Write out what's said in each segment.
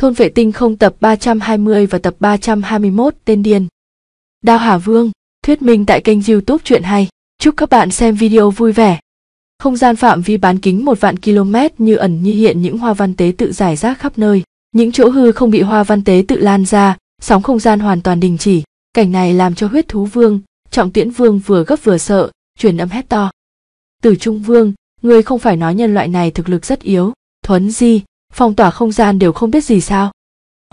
Thôn vệ tinh không tập 320 và tập 321 tên Điền. Đao Hà Vương, thuyết minh tại kênh youtube chuyện hay. Chúc các bạn xem video vui vẻ. Không gian phạm vi bán kính một vạn km như ẩn như hiện những hoa văn tế tự giải rác khắp nơi. Những chỗ hư không bị hoa văn tế tự lan ra, sóng không gian hoàn toàn đình chỉ. Cảnh này làm cho huyết thú vương, trọng tiễn vương vừa gấp vừa sợ, truyền âm hét to. Tử Trung Vương, người không phải nói nhân loại này thực lực rất yếu, thuấn di, phong tỏa không gian đều không biết gì sao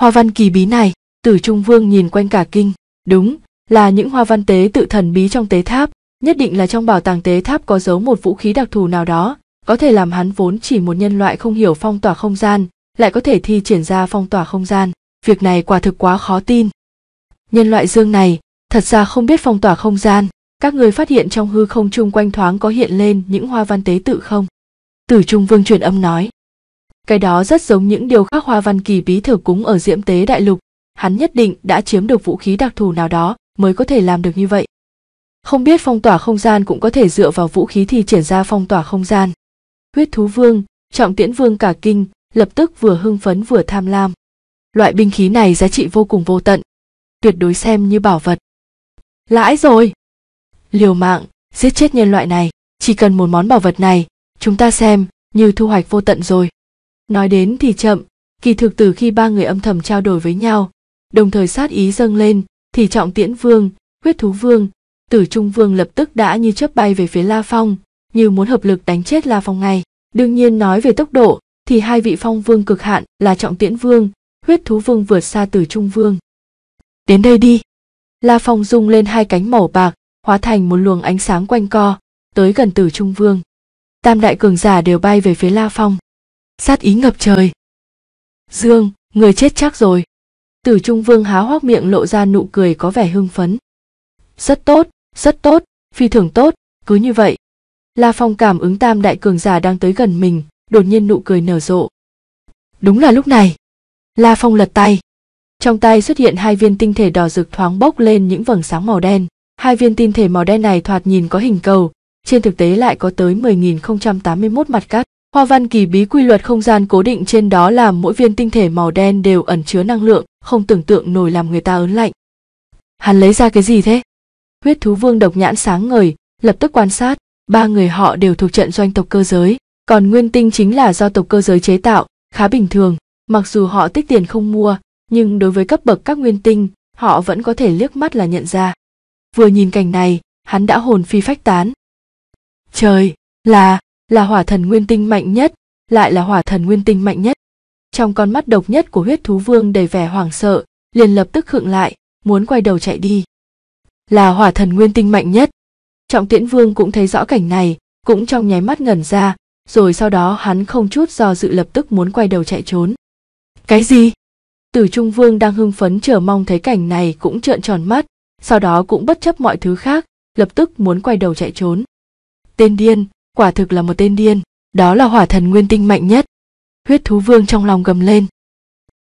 hoa văn kỳ bí này tử trung vương nhìn quanh cả kinh đúng là những hoa văn tế tự thần bí trong tế tháp nhất định là trong bảo tàng tế tháp có giấu một vũ khí đặc thù nào đó có thể làm hắn vốn chỉ một nhân loại không hiểu phong tỏa không gian lại có thể thi triển ra phong tỏa không gian việc này quả thực quá khó tin nhân loại dương này thật ra không biết phong tỏa không gian các người phát hiện trong hư không chung quanh thoáng có hiện lên những hoa văn tế tự không tử trung vương truyền âm nói cái đó rất giống những điều khắc hoa văn kỳ bí thử cúng ở diễm tế đại lục hắn nhất định đã chiếm được vũ khí đặc thù nào đó mới có thể làm được như vậy không biết phong tỏa không gian cũng có thể dựa vào vũ khí thì triển ra phong tỏa không gian huyết thú vương trọng tiễn vương cả kinh lập tức vừa hưng phấn vừa tham lam loại binh khí này giá trị vô cùng vô tận tuyệt đối xem như bảo vật lãi rồi liều mạng giết chết nhân loại này chỉ cần một món bảo vật này chúng ta xem như thu hoạch vô tận rồi nói đến thì chậm kỳ thực từ khi ba người âm thầm trao đổi với nhau đồng thời sát ý dâng lên thì trọng tiễn vương huyết thú vương tử trung vương lập tức đã như chớp bay về phía la phong như muốn hợp lực đánh chết la phong ngay đương nhiên nói về tốc độ thì hai vị phong vương cực hạn là trọng tiễn vương huyết thú vương vượt xa tử trung vương đến đây đi la phong rung lên hai cánh màu bạc hóa thành một luồng ánh sáng quanh co tới gần tử trung vương tam đại cường giả đều bay về phía la phong sát ý ngập trời dương người chết chắc rồi tử trung vương há hốc miệng lộ ra nụ cười có vẻ hưng phấn rất tốt rất tốt phi thường tốt cứ như vậy la phong cảm ứng tam đại cường giả đang tới gần mình đột nhiên nụ cười nở rộ đúng là lúc này la phong lật tay trong tay xuất hiện hai viên tinh thể đỏ rực thoáng bốc lên những vầng sáng màu đen hai viên tinh thể màu đen này thoạt nhìn có hình cầu trên thực tế lại có tới 10.081 mặt cắt Hoa văn kỳ bí quy luật không gian cố định trên đó làm mỗi viên tinh thể màu đen đều ẩn chứa năng lượng, không tưởng tượng nổi làm người ta ớn lạnh. Hắn lấy ra cái gì thế? Huyết thú vương độc nhãn sáng ngời, lập tức quan sát, ba người họ đều thuộc trận doanh tộc cơ giới, còn nguyên tinh chính là do tộc cơ giới chế tạo, khá bình thường, mặc dù họ tích tiền không mua, nhưng đối với cấp bậc các nguyên tinh, họ vẫn có thể liếc mắt là nhận ra. Vừa nhìn cảnh này, hắn đã hồn phi phách tán. Trời, là là hỏa thần nguyên tinh mạnh nhất lại là hỏa thần nguyên tinh mạnh nhất trong con mắt độc nhất của huyết thú vương đầy vẻ hoảng sợ liền lập tức khựng lại muốn quay đầu chạy đi là hỏa thần nguyên tinh mạnh nhất trọng tiễn vương cũng thấy rõ cảnh này cũng trong nháy mắt ngẩn ra rồi sau đó hắn không chút do dự lập tức muốn quay đầu chạy trốn cái gì tử trung vương đang hưng phấn chờ mong thấy cảnh này cũng trợn tròn mắt sau đó cũng bất chấp mọi thứ khác lập tức muốn quay đầu chạy trốn tên điên quả thực là một tên điên đó là hỏa thần nguyên tinh mạnh nhất huyết thú vương trong lòng gầm lên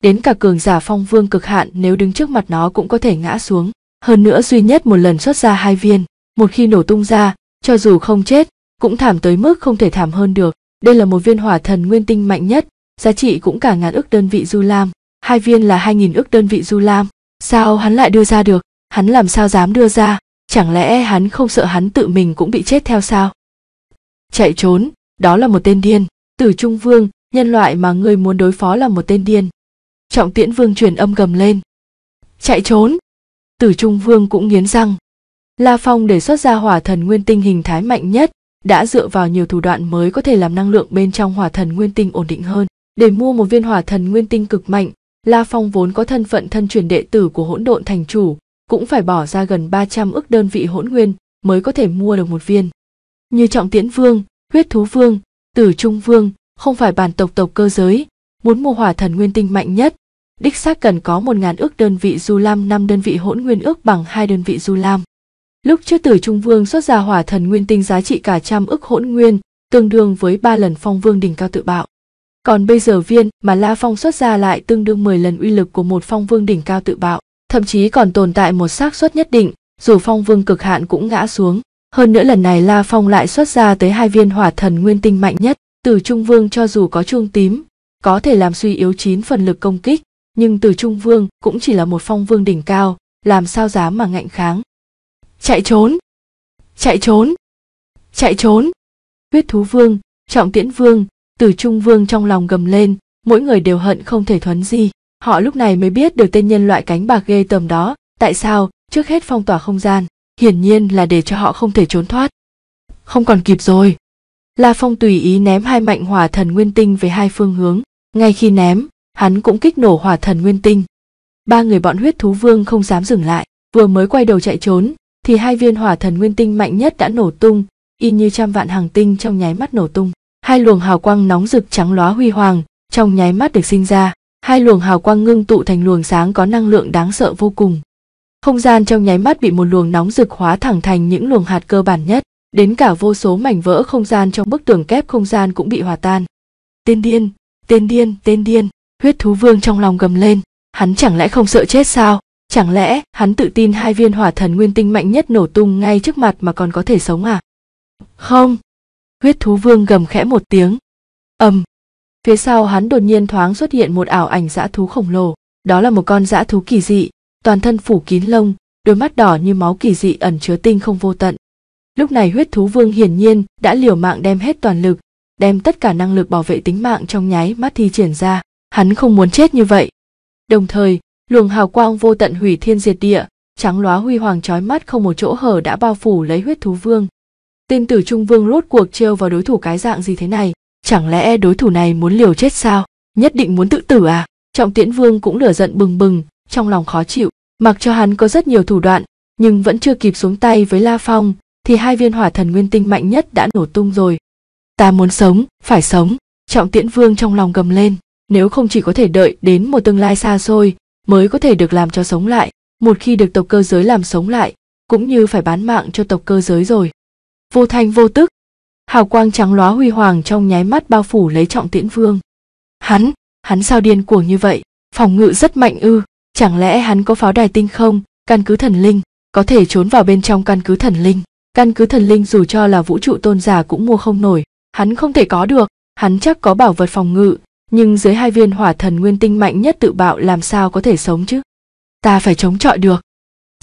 đến cả cường giả phong vương cực hạn nếu đứng trước mặt nó cũng có thể ngã xuống hơn nữa duy nhất một lần xuất ra hai viên một khi nổ tung ra cho dù không chết cũng thảm tới mức không thể thảm hơn được đây là một viên hỏa thần nguyên tinh mạnh nhất giá trị cũng cả ngàn ước đơn vị du lam hai viên là hai nghìn ước đơn vị du lam sao hắn lại đưa ra được hắn làm sao dám đưa ra chẳng lẽ hắn không sợ hắn tự mình cũng bị chết theo sao chạy trốn đó là một tên điên tử trung vương nhân loại mà ngươi muốn đối phó là một tên điên trọng tiễn vương truyền âm gầm lên chạy trốn tử trung vương cũng nghiến răng la phong đề xuất ra hỏa thần nguyên tinh hình thái mạnh nhất đã dựa vào nhiều thủ đoạn mới có thể làm năng lượng bên trong hỏa thần nguyên tinh ổn định hơn để mua một viên hỏa thần nguyên tinh cực mạnh la phong vốn có thân phận thân truyền đệ tử của hỗn độn thành chủ cũng phải bỏ ra gần 300 ức đơn vị hỗn nguyên mới có thể mua được một viên như trọng tiễn vương huyết thú vương tử trung vương không phải bản tộc tộc cơ giới muốn mua hỏa thần nguyên tinh mạnh nhất đích xác cần có một ngàn ước đơn vị du lam năm đơn vị hỗn nguyên ước bằng hai đơn vị du lam lúc trước tử trung vương xuất ra hỏa thần nguyên tinh giá trị cả trăm ước hỗn nguyên tương đương với ba lần phong vương đỉnh cao tự bạo còn bây giờ viên mà la phong xuất ra lại tương đương mười lần uy lực của một phong vương đỉnh cao tự bạo thậm chí còn tồn tại một xác suất nhất định dù phong vương cực hạn cũng ngã xuống hơn nữa lần này La Phong lại xuất ra tới hai viên hỏa thần nguyên tinh mạnh nhất, từ Trung Vương cho dù có chuông tím, có thể làm suy yếu chín phần lực công kích, nhưng từ Trung Vương cũng chỉ là một phong vương đỉnh cao, làm sao dám mà ngạnh kháng. Chạy trốn! Chạy trốn! Chạy trốn! Huyết Thú Vương, Trọng Tiễn Vương, từ Trung Vương trong lòng gầm lên, mỗi người đều hận không thể thuấn gì Họ lúc này mới biết được tên nhân loại cánh bạc ghê tầm đó, tại sao trước hết phong tỏa không gian hiển nhiên là để cho họ không thể trốn thoát. Không còn kịp rồi. La Phong tùy ý ném hai mạnh hỏa thần nguyên tinh về hai phương hướng, ngay khi ném, hắn cũng kích nổ hỏa thần nguyên tinh. Ba người bọn huyết thú vương không dám dừng lại, vừa mới quay đầu chạy trốn, thì hai viên hỏa thần nguyên tinh mạnh nhất đã nổ tung, y như trăm vạn hàng tinh trong nháy mắt nổ tung. Hai luồng hào quang nóng rực trắng lóa huy hoàng, trong nháy mắt được sinh ra, hai luồng hào quang ngưng tụ thành luồng sáng có năng lượng đáng sợ vô cùng không gian trong nháy mắt bị một luồng nóng rực hóa thẳng thành những luồng hạt cơ bản nhất đến cả vô số mảnh vỡ không gian trong bức tường kép không gian cũng bị hòa tan tên điên tên điên tên điên huyết thú vương trong lòng gầm lên hắn chẳng lẽ không sợ chết sao chẳng lẽ hắn tự tin hai viên hỏa thần nguyên tinh mạnh nhất nổ tung ngay trước mặt mà còn có thể sống à không huyết thú vương gầm khẽ một tiếng ầm phía sau hắn đột nhiên thoáng xuất hiện một ảo ảnh dã thú khổng lồ đó là một con dã thú kỳ dị toàn thân phủ kín lông, đôi mắt đỏ như máu kỳ dị ẩn chứa tinh không vô tận. Lúc này huyết thú vương hiển nhiên đã liều mạng đem hết toàn lực, đem tất cả năng lực bảo vệ tính mạng trong nháy mắt thi triển ra, hắn không muốn chết như vậy. Đồng thời, luồng hào quang vô tận hủy thiên diệt địa, trắng lóa huy hoàng chói mắt không một chỗ hở đã bao phủ lấy huyết thú vương. Tên tử trung vương rốt cuộc trêu vào đối thủ cái dạng gì thế này, chẳng lẽ đối thủ này muốn liều chết sao, nhất định muốn tự tử à? Trọng tiễn vương cũng lửa giận bừng bừng, trong lòng khó chịu mặc cho hắn có rất nhiều thủ đoạn nhưng vẫn chưa kịp xuống tay với la phong thì hai viên hỏa thần nguyên tinh mạnh nhất đã nổ tung rồi ta muốn sống phải sống trọng tiễn vương trong lòng gầm lên nếu không chỉ có thể đợi đến một tương lai xa xôi mới có thể được làm cho sống lại một khi được tộc cơ giới làm sống lại cũng như phải bán mạng cho tộc cơ giới rồi vô thanh vô tức hào quang trắng lóa huy hoàng trong nháy mắt bao phủ lấy trọng tiễn vương hắn hắn sao điên cuồng như vậy phòng ngự rất mạnh ư chẳng lẽ hắn có pháo đài tinh không căn cứ thần linh có thể trốn vào bên trong căn cứ thần linh căn cứ thần linh dù cho là vũ trụ tôn giả cũng mua không nổi hắn không thể có được hắn chắc có bảo vật phòng ngự nhưng dưới hai viên hỏa thần nguyên tinh mạnh nhất tự bạo làm sao có thể sống chứ ta phải chống chọi được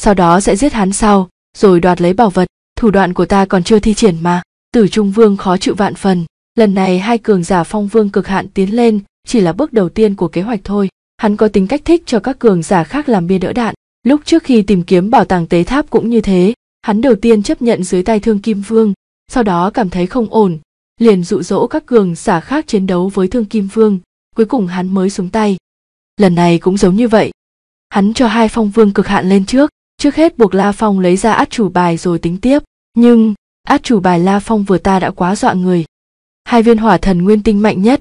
sau đó sẽ giết hắn sau rồi đoạt lấy bảo vật thủ đoạn của ta còn chưa thi triển mà tử trung vương khó chịu vạn phần lần này hai cường giả phong vương cực hạn tiến lên chỉ là bước đầu tiên của kế hoạch thôi Hắn có tính cách thích cho các cường giả khác làm bia đỡ đạn, lúc trước khi tìm kiếm bảo tàng tế tháp cũng như thế, hắn đầu tiên chấp nhận dưới tay thương kim vương, sau đó cảm thấy không ổn, liền dụ dỗ các cường giả khác chiến đấu với thương kim vương, cuối cùng hắn mới xuống tay. Lần này cũng giống như vậy. Hắn cho hai phong vương cực hạn lên trước, trước hết buộc La Phong lấy ra át chủ bài rồi tính tiếp, nhưng át chủ bài La Phong vừa ta đã quá dọa người. Hai viên hỏa thần nguyên tinh mạnh nhất,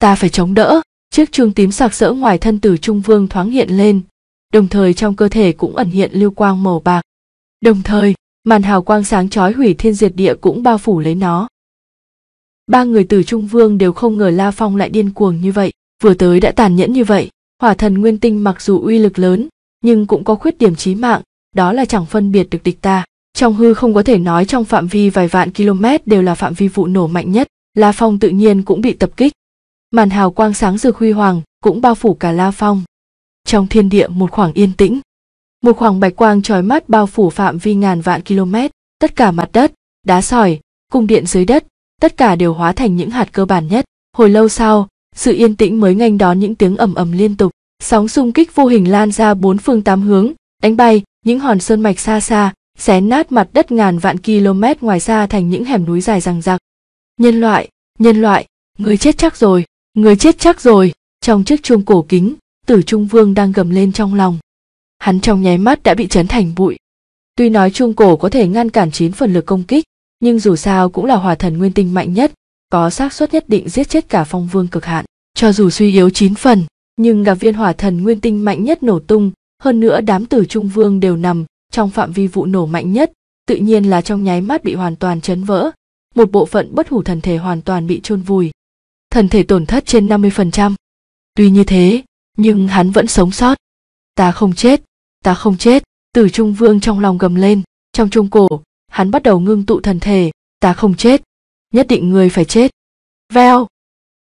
ta phải chống đỡ chiếc chuông tím sặc sỡ ngoài thân tử trung vương thoáng hiện lên đồng thời trong cơ thể cũng ẩn hiện lưu quang màu bạc đồng thời màn hào quang sáng chói hủy thiên diệt địa cũng bao phủ lấy nó ba người tử trung vương đều không ngờ la phong lại điên cuồng như vậy vừa tới đã tàn nhẫn như vậy hỏa thần nguyên tinh mặc dù uy lực lớn nhưng cũng có khuyết điểm chí mạng đó là chẳng phân biệt được địch ta trong hư không có thể nói trong phạm vi vài vạn km đều là phạm vi vụ nổ mạnh nhất la phong tự nhiên cũng bị tập kích màn hào quang sáng rực huy hoàng cũng bao phủ cả la phong trong thiên địa một khoảng yên tĩnh một khoảng bạch quang trói mắt bao phủ phạm vi ngàn vạn km tất cả mặt đất đá sỏi cung điện dưới đất tất cả đều hóa thành những hạt cơ bản nhất hồi lâu sau sự yên tĩnh mới nghênh đón những tiếng ầm ầm liên tục sóng xung kích vô hình lan ra bốn phương tám hướng đánh bay những hòn sơn mạch xa xa xé nát mặt đất ngàn vạn km ngoài xa thành những hẻm núi dài rằng rặc nhân loại nhân loại người chết chắc rồi người chết chắc rồi trong chiếc chuông cổ kính tử trung vương đang gầm lên trong lòng hắn trong nháy mắt đã bị chấn thành bụi tuy nói chuông cổ có thể ngăn cản chín phần lực công kích nhưng dù sao cũng là hòa thần nguyên tinh mạnh nhất có xác suất nhất định giết chết cả phong vương cực hạn cho dù suy yếu chín phần nhưng gặp viên hỏa thần nguyên tinh mạnh nhất nổ tung hơn nữa đám tử trung vương đều nằm trong phạm vi vụ nổ mạnh nhất tự nhiên là trong nháy mắt bị hoàn toàn chấn vỡ một bộ phận bất hủ thần thể hoàn toàn bị chôn vùi thần thể tổn thất trên 50%. Tuy như thế, nhưng hắn vẫn sống sót. Ta không chết, ta không chết, Tử Trung Vương trong lòng gầm lên, trong trung cổ, hắn bắt đầu ngưng tụ thần thể, ta không chết, nhất định người phải chết. Veo!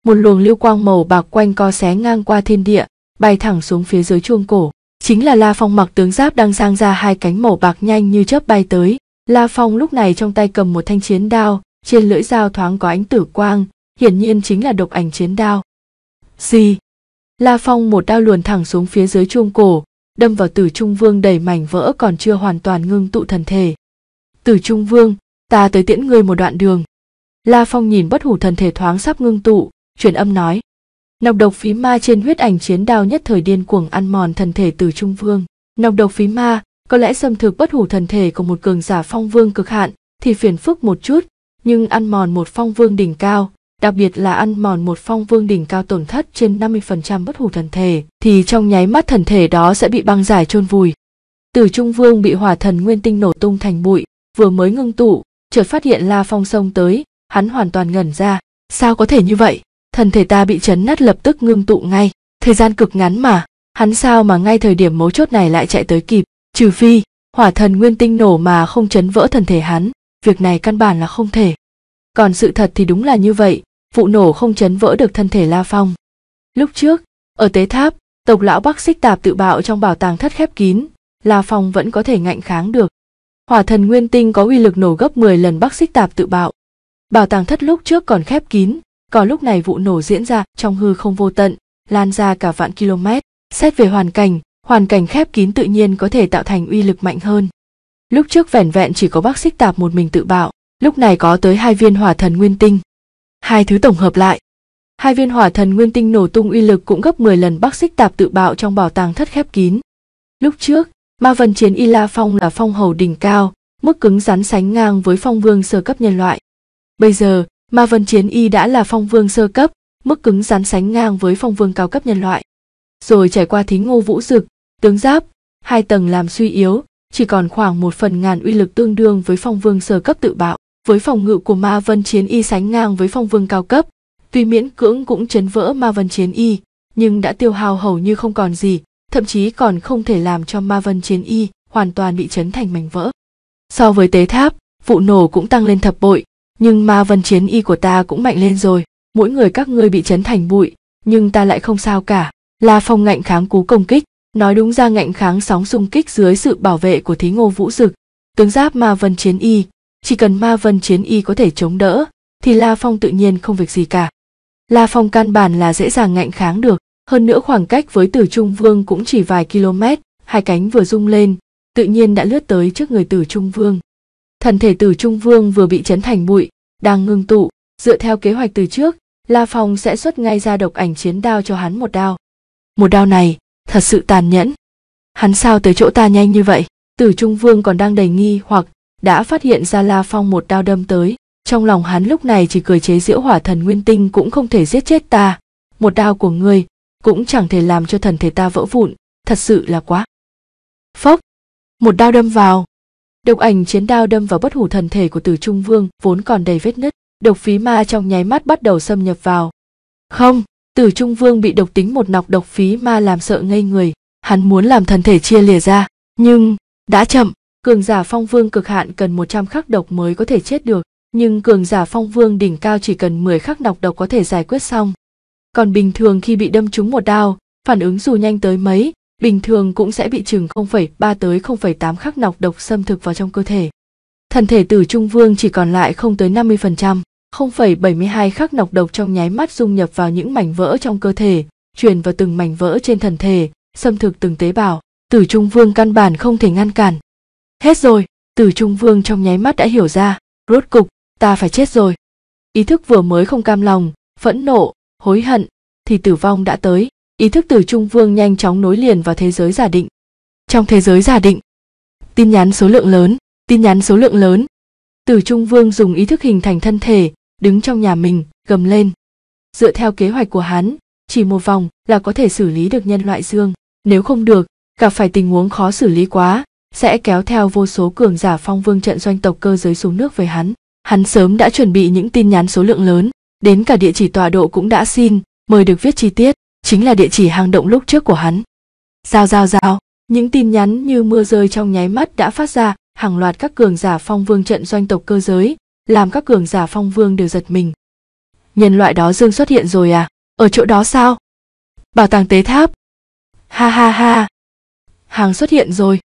Một luồng lưu quang màu bạc quanh co xé ngang qua thiên địa, bay thẳng xuống phía dưới chuông cổ. Chính là La Phong mặc tướng giáp đang giang ra hai cánh màu bạc nhanh như chớp bay tới. La Phong lúc này trong tay cầm một thanh chiến đao, trên lưỡi dao thoáng có ánh tử quang, hiển nhiên chính là độc ảnh chiến đao. Gì? La Phong một đao luồn thẳng xuống phía dưới chuông cổ, đâm vào Tử Trung Vương đầy mảnh vỡ còn chưa hoàn toàn ngưng tụ thần thể. Tử Trung Vương, ta tới tiễn ngươi một đoạn đường. La Phong nhìn bất hủ thần thể thoáng sắp ngưng tụ, truyền âm nói. Nọc độc phí ma trên huyết ảnh chiến đao nhất thời điên cuồng ăn mòn thần thể Tử Trung Vương. Nọc độc phí ma, có lẽ xâm thực bất hủ thần thể của một cường giả phong vương cực hạn thì phiền phức một chút, nhưng ăn mòn một phong vương đỉnh cao đặc biệt là ăn mòn một phong vương đỉnh cao tổn thất trên 50% bất hủ thần thể, thì trong nháy mắt thần thể đó sẽ bị băng giải chôn vùi. Tử Trung Vương bị hỏa thần nguyên tinh nổ tung thành bụi, vừa mới ngưng tụ, chợt phát hiện La Phong sông tới, hắn hoàn toàn ngẩn ra, sao có thể như vậy? Thần thể ta bị chấn nát lập tức ngưng tụ ngay, thời gian cực ngắn mà, hắn sao mà ngay thời điểm mấu chốt này lại chạy tới kịp, trừ phi, hỏa thần nguyên tinh nổ mà không chấn vỡ thần thể hắn, việc này căn bản là không thể. Còn sự thật thì đúng là như vậy, vụ nổ không chấn vỡ được thân thể La Phong. Lúc trước, ở tế tháp, tộc lão Bắc Xích Tạp tự bạo trong bảo tàng thất khép kín, La Phong vẫn có thể ngạnh kháng được. Hỏa thần nguyên tinh có uy lực nổ gấp 10 lần Bắc Xích Tạp tự bạo. Bảo tàng thất lúc trước còn khép kín, còn lúc này vụ nổ diễn ra trong hư không vô tận, lan ra cả vạn km. Xét về hoàn cảnh, hoàn cảnh khép kín tự nhiên có thể tạo thành uy lực mạnh hơn. Lúc trước vẻn vẹn chỉ có Bắc Xích Tạp một mình tự bạo, lúc này có tới hai viên hỏa thần nguyên tinh hai thứ tổng hợp lại. Hai viên hỏa thần nguyên tinh nổ tung uy lực cũng gấp 10 lần bác xích tạp tự bạo trong bảo tàng thất khép kín. Lúc trước, ma vân chiến y la phong là phong hầu đỉnh cao, mức cứng rắn sánh ngang với phong vương sơ cấp nhân loại. Bây giờ, ma vân chiến y đã là phong vương sơ cấp, mức cứng rắn sánh ngang với phong vương cao cấp nhân loại. Rồi trải qua thí ngô vũ dực, tướng giáp, hai tầng làm suy yếu, chỉ còn khoảng một phần ngàn uy lực tương đương với phong vương sơ cấp tự bạo với phòng ngự của ma vân chiến y sánh ngang với phong vương cao cấp tuy miễn cưỡng cũng chấn vỡ ma vân chiến y nhưng đã tiêu hao hầu như không còn gì thậm chí còn không thể làm cho ma vân chiến y hoàn toàn bị chấn thành mảnh vỡ so với tế tháp vụ nổ cũng tăng lên thập bội nhưng ma vân chiến y của ta cũng mạnh lên rồi mỗi người các ngươi bị chấn thành bụi nhưng ta lại không sao cả là phong ngạnh kháng cú công kích nói đúng ra ngạnh kháng sóng xung kích dưới sự bảo vệ của thí ngô vũ dực tướng giáp ma vân chiến y chỉ cần ma vân chiến y có thể chống đỡ thì la phong tự nhiên không việc gì cả la phong căn bản là dễ dàng ngạnh kháng được hơn nữa khoảng cách với tử trung vương cũng chỉ vài km hai cánh vừa rung lên tự nhiên đã lướt tới trước người tử trung vương thần thể tử trung vương vừa bị chấn thành bụi đang ngưng tụ dựa theo kế hoạch từ trước la phong sẽ xuất ngay ra độc ảnh chiến đao cho hắn một đao một đao này thật sự tàn nhẫn hắn sao tới chỗ ta nhanh như vậy tử trung vương còn đang đầy nghi hoặc đã phát hiện ra La Phong một đao đâm tới. Trong lòng hắn lúc này chỉ cười chế giễu hỏa thần nguyên tinh cũng không thể giết chết ta. Một đao của ngươi cũng chẳng thể làm cho thần thể ta vỡ vụn, thật sự là quá. Phốc, một đao đâm vào. Độc ảnh chiến đao đâm vào bất hủ thần thể của Tử Trung Vương vốn còn đầy vết nứt, độc phí ma trong nháy mắt bắt đầu xâm nhập vào. Không, Tử Trung Vương bị độc tính một nọc độc phí ma làm sợ ngây người, hắn muốn làm thần thể chia lìa ra, nhưng đã chậm cường giả phong vương cực hạn cần 100 khắc độc mới có thể chết được, nhưng cường giả phong vương đỉnh cao chỉ cần 10 khắc độc độc có thể giải quyết xong. Còn bình thường khi bị đâm trúng một đao, phản ứng dù nhanh tới mấy, bình thường cũng sẽ bị chừng 0,3 tới 0,8 khắc nọc độc xâm thực vào trong cơ thể. Thần thể tử trung vương chỉ còn lại không tới 50%, 0,72 khắc nọc độc trong nháy mắt dung nhập vào những mảnh vỡ trong cơ thể, truyền vào từng mảnh vỡ trên thần thể, xâm thực từng tế bào. Tử trung vương căn bản không thể ngăn cản, hết rồi tử trung vương trong nháy mắt đã hiểu ra rốt cục ta phải chết rồi ý thức vừa mới không cam lòng phẫn nộ hối hận thì tử vong đã tới ý thức tử trung vương nhanh chóng nối liền vào thế giới giả định trong thế giới giả định tin nhắn số lượng lớn tin nhắn số lượng lớn tử trung vương dùng ý thức hình thành thân thể đứng trong nhà mình gầm lên dựa theo kế hoạch của hắn chỉ một vòng là có thể xử lý được nhân loại dương nếu không được gặp phải tình huống khó xử lý quá sẽ kéo theo vô số cường giả phong vương trận doanh tộc cơ giới xuống nước với hắn. Hắn sớm đã chuẩn bị những tin nhắn số lượng lớn, đến cả địa chỉ tọa độ cũng đã xin, mời được viết chi tiết, chính là địa chỉ hang động lúc trước của hắn. Giao giao giao, những tin nhắn như mưa rơi trong nháy mắt đã phát ra, hàng loạt các cường giả phong vương trận doanh tộc cơ giới, làm các cường giả phong vương đều giật mình. Nhân loại đó dương xuất hiện rồi à? Ở chỗ đó sao? Bảo tàng tế tháp. Ha ha ha. Hàng xuất hiện rồi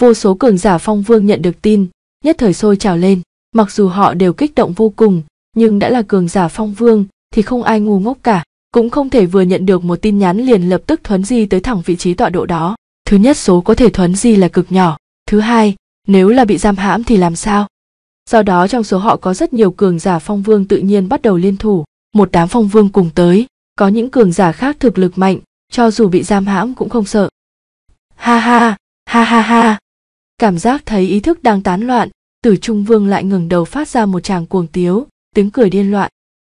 vô số cường giả phong vương nhận được tin nhất thời sôi trào lên mặc dù họ đều kích động vô cùng nhưng đã là cường giả phong vương thì không ai ngu ngốc cả cũng không thể vừa nhận được một tin nhắn liền lập tức thuấn di tới thẳng vị trí tọa độ đó thứ nhất số có thể thuấn di là cực nhỏ thứ hai nếu là bị giam hãm thì làm sao do đó trong số họ có rất nhiều cường giả phong vương tự nhiên bắt đầu liên thủ một đám phong vương cùng tới có những cường giả khác thực lực mạnh cho dù bị giam hãm cũng không sợ ha ha ha ha ha ha cảm giác thấy ý thức đang tán loạn tử trung vương lại ngừng đầu phát ra một tràng cuồng tiếu tiếng cười điên loạn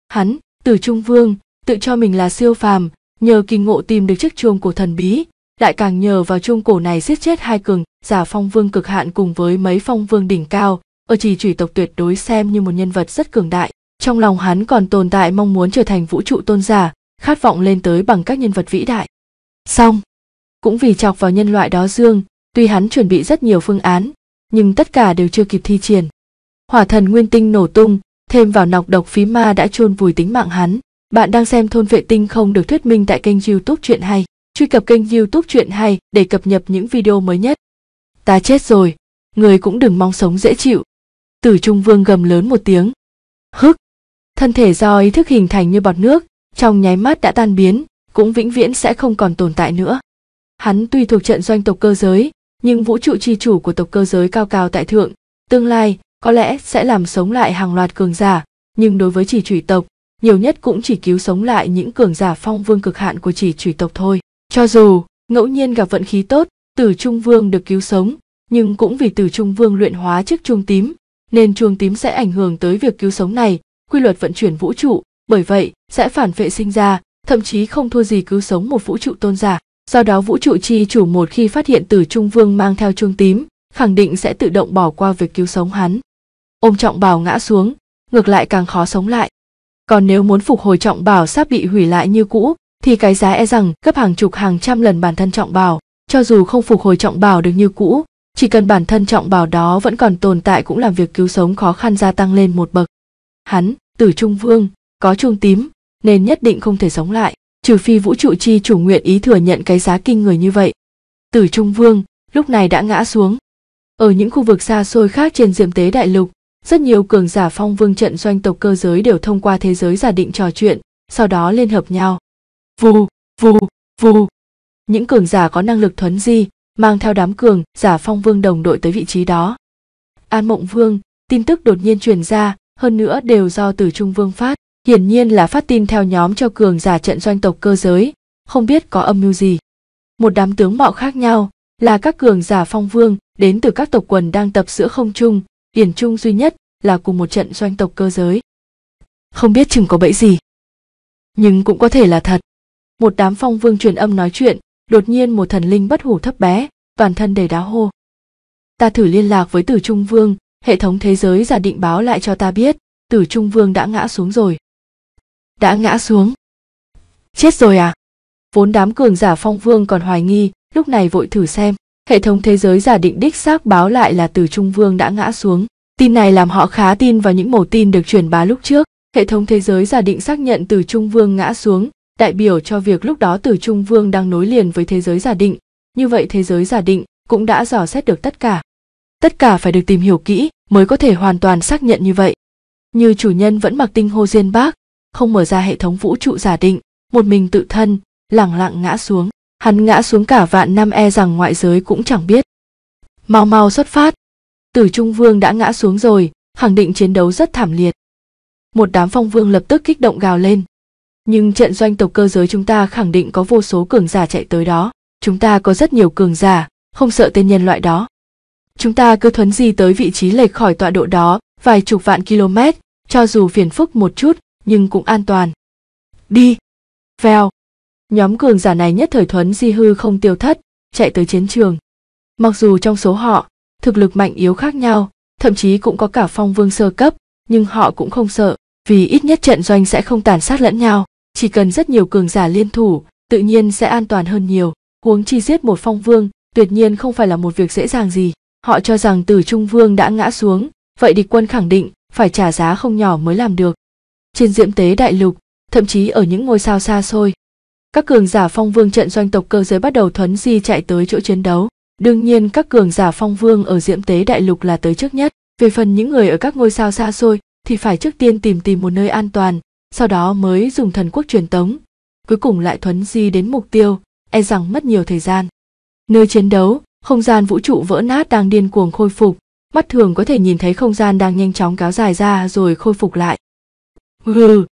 hắn tử trung vương tự cho mình là siêu phàm nhờ kỳ ngộ tìm được chiếc chuông cổ thần bí lại càng nhờ vào chuông cổ này giết chết hai cường giả phong vương cực hạn cùng với mấy phong vương đỉnh cao ở trì chủy tộc tuyệt đối xem như một nhân vật rất cường đại trong lòng hắn còn tồn tại mong muốn trở thành vũ trụ tôn giả khát vọng lên tới bằng các nhân vật vĩ đại xong cũng vì chọc vào nhân loại đó dương Tuy hắn chuẩn bị rất nhiều phương án, nhưng tất cả đều chưa kịp thi triển. Hỏa thần nguyên tinh nổ tung, thêm vào nọc độc phí ma đã chôn vùi tính mạng hắn. Bạn đang xem thôn vệ tinh không được thuyết minh tại kênh youtube chuyện hay. Truy cập kênh youtube chuyện hay để cập nhật những video mới nhất. Ta chết rồi, người cũng đừng mong sống dễ chịu. Tử Trung Vương gầm lớn một tiếng. Hức! Thân thể do ý thức hình thành như bọt nước, trong nháy mắt đã tan biến, cũng vĩnh viễn sẽ không còn tồn tại nữa. Hắn tuy thuộc trận doanh tộc cơ giới, nhưng vũ trụ chi chủ của tộc cơ giới cao cao tại thượng, tương lai có lẽ sẽ làm sống lại hàng loạt cường giả, nhưng đối với chỉ chủy tộc, nhiều nhất cũng chỉ cứu sống lại những cường giả phong vương cực hạn của chỉ chủy tộc thôi. Cho dù ngẫu nhiên gặp vận khí tốt, Tử Trung Vương được cứu sống, nhưng cũng vì Tử Trung Vương luyện hóa chiếc chuông tím, nên chuông tím sẽ ảnh hưởng tới việc cứu sống này, quy luật vận chuyển vũ trụ, bởi vậy sẽ phản vệ sinh ra, thậm chí không thua gì cứu sống một vũ trụ tôn giả do đó vũ trụ chi chủ một khi phát hiện tử trung vương mang theo chuông tím khẳng định sẽ tự động bỏ qua việc cứu sống hắn ôm trọng bảo ngã xuống ngược lại càng khó sống lại còn nếu muốn phục hồi trọng bảo sắp bị hủy lại như cũ thì cái giá e rằng gấp hàng chục hàng trăm lần bản thân trọng bảo cho dù không phục hồi trọng bảo được như cũ chỉ cần bản thân trọng bảo đó vẫn còn tồn tại cũng làm việc cứu sống khó khăn gia tăng lên một bậc hắn tử trung vương có chuông tím nên nhất định không thể sống lại trừ phi vũ trụ chi chủ nguyện ý thừa nhận cái giá kinh người như vậy. Tử Trung Vương lúc này đã ngã xuống. Ở những khu vực xa xôi khác trên diệm tế đại lục, rất nhiều cường giả phong vương trận doanh tộc cơ giới đều thông qua thế giới giả định trò chuyện, sau đó liên hợp nhau. Vù, vù, vù. Những cường giả có năng lực thuấn di, mang theo đám cường giả phong vương đồng đội tới vị trí đó. An Mộng Vương, tin tức đột nhiên truyền ra, hơn nữa đều do Tử Trung Vương phát hiển nhiên là phát tin theo nhóm cho cường giả trận doanh tộc cơ giới không biết có âm mưu gì một đám tướng mạo khác nhau là các cường giả phong vương đến từ các tộc quần đang tập giữa không trung điển chung duy nhất là cùng một trận doanh tộc cơ giới không biết chừng có bẫy gì nhưng cũng có thể là thật một đám phong vương truyền âm nói chuyện đột nhiên một thần linh bất hủ thấp bé toàn thân đầy đá hô ta thử liên lạc với tử trung vương hệ thống thế giới giả định báo lại cho ta biết tử trung vương đã ngã xuống rồi đã ngã xuống chết rồi à vốn đám cường giả phong vương còn hoài nghi lúc này vội thử xem hệ thống thế giới giả định đích xác báo lại là từ trung vương đã ngã xuống tin này làm họ khá tin vào những mẩu tin được truyền bá lúc trước hệ thống thế giới giả định xác nhận từ trung vương ngã xuống đại biểu cho việc lúc đó từ trung vương đang nối liền với thế giới giả định như vậy thế giới giả định cũng đã dò xét được tất cả tất cả phải được tìm hiểu kỹ mới có thể hoàn toàn xác nhận như vậy như chủ nhân vẫn mặc tinh hô diên bác không mở ra hệ thống vũ trụ giả định một mình tự thân lẳng lặng ngã xuống hắn ngã xuống cả vạn năm e rằng ngoại giới cũng chẳng biết mau mau xuất phát tử trung vương đã ngã xuống rồi khẳng định chiến đấu rất thảm liệt một đám phong vương lập tức kích động gào lên nhưng trận doanh tộc cơ giới chúng ta khẳng định có vô số cường giả chạy tới đó chúng ta có rất nhiều cường giả không sợ tên nhân loại đó chúng ta cứ thuấn di tới vị trí lệch khỏi tọa độ đó vài chục vạn km cho dù phiền phức một chút nhưng cũng an toàn. Đi! Vèo! Nhóm cường giả này nhất thời thuấn di hư không tiêu thất, chạy tới chiến trường. Mặc dù trong số họ, thực lực mạnh yếu khác nhau, thậm chí cũng có cả phong vương sơ cấp, nhưng họ cũng không sợ, vì ít nhất trận doanh sẽ không tàn sát lẫn nhau, chỉ cần rất nhiều cường giả liên thủ, tự nhiên sẽ an toàn hơn nhiều, huống chi giết một phong vương, tuyệt nhiên không phải là một việc dễ dàng gì. Họ cho rằng Từ Trung Vương đã ngã xuống, vậy địch quân khẳng định phải trả giá không nhỏ mới làm được trên diễm tế đại lục, thậm chí ở những ngôi sao xa xôi. Các cường giả phong vương trận doanh tộc cơ giới bắt đầu thuấn di chạy tới chỗ chiến đấu. Đương nhiên các cường giả phong vương ở diễm tế đại lục là tới trước nhất. Về phần những người ở các ngôi sao xa xôi thì phải trước tiên tìm tìm một nơi an toàn, sau đó mới dùng thần quốc truyền tống. Cuối cùng lại thuấn di đến mục tiêu, e rằng mất nhiều thời gian. Nơi chiến đấu, không gian vũ trụ vỡ nát đang điên cuồng khôi phục, mắt thường có thể nhìn thấy không gian đang nhanh chóng kéo dài ra rồi khôi phục lại Hừ.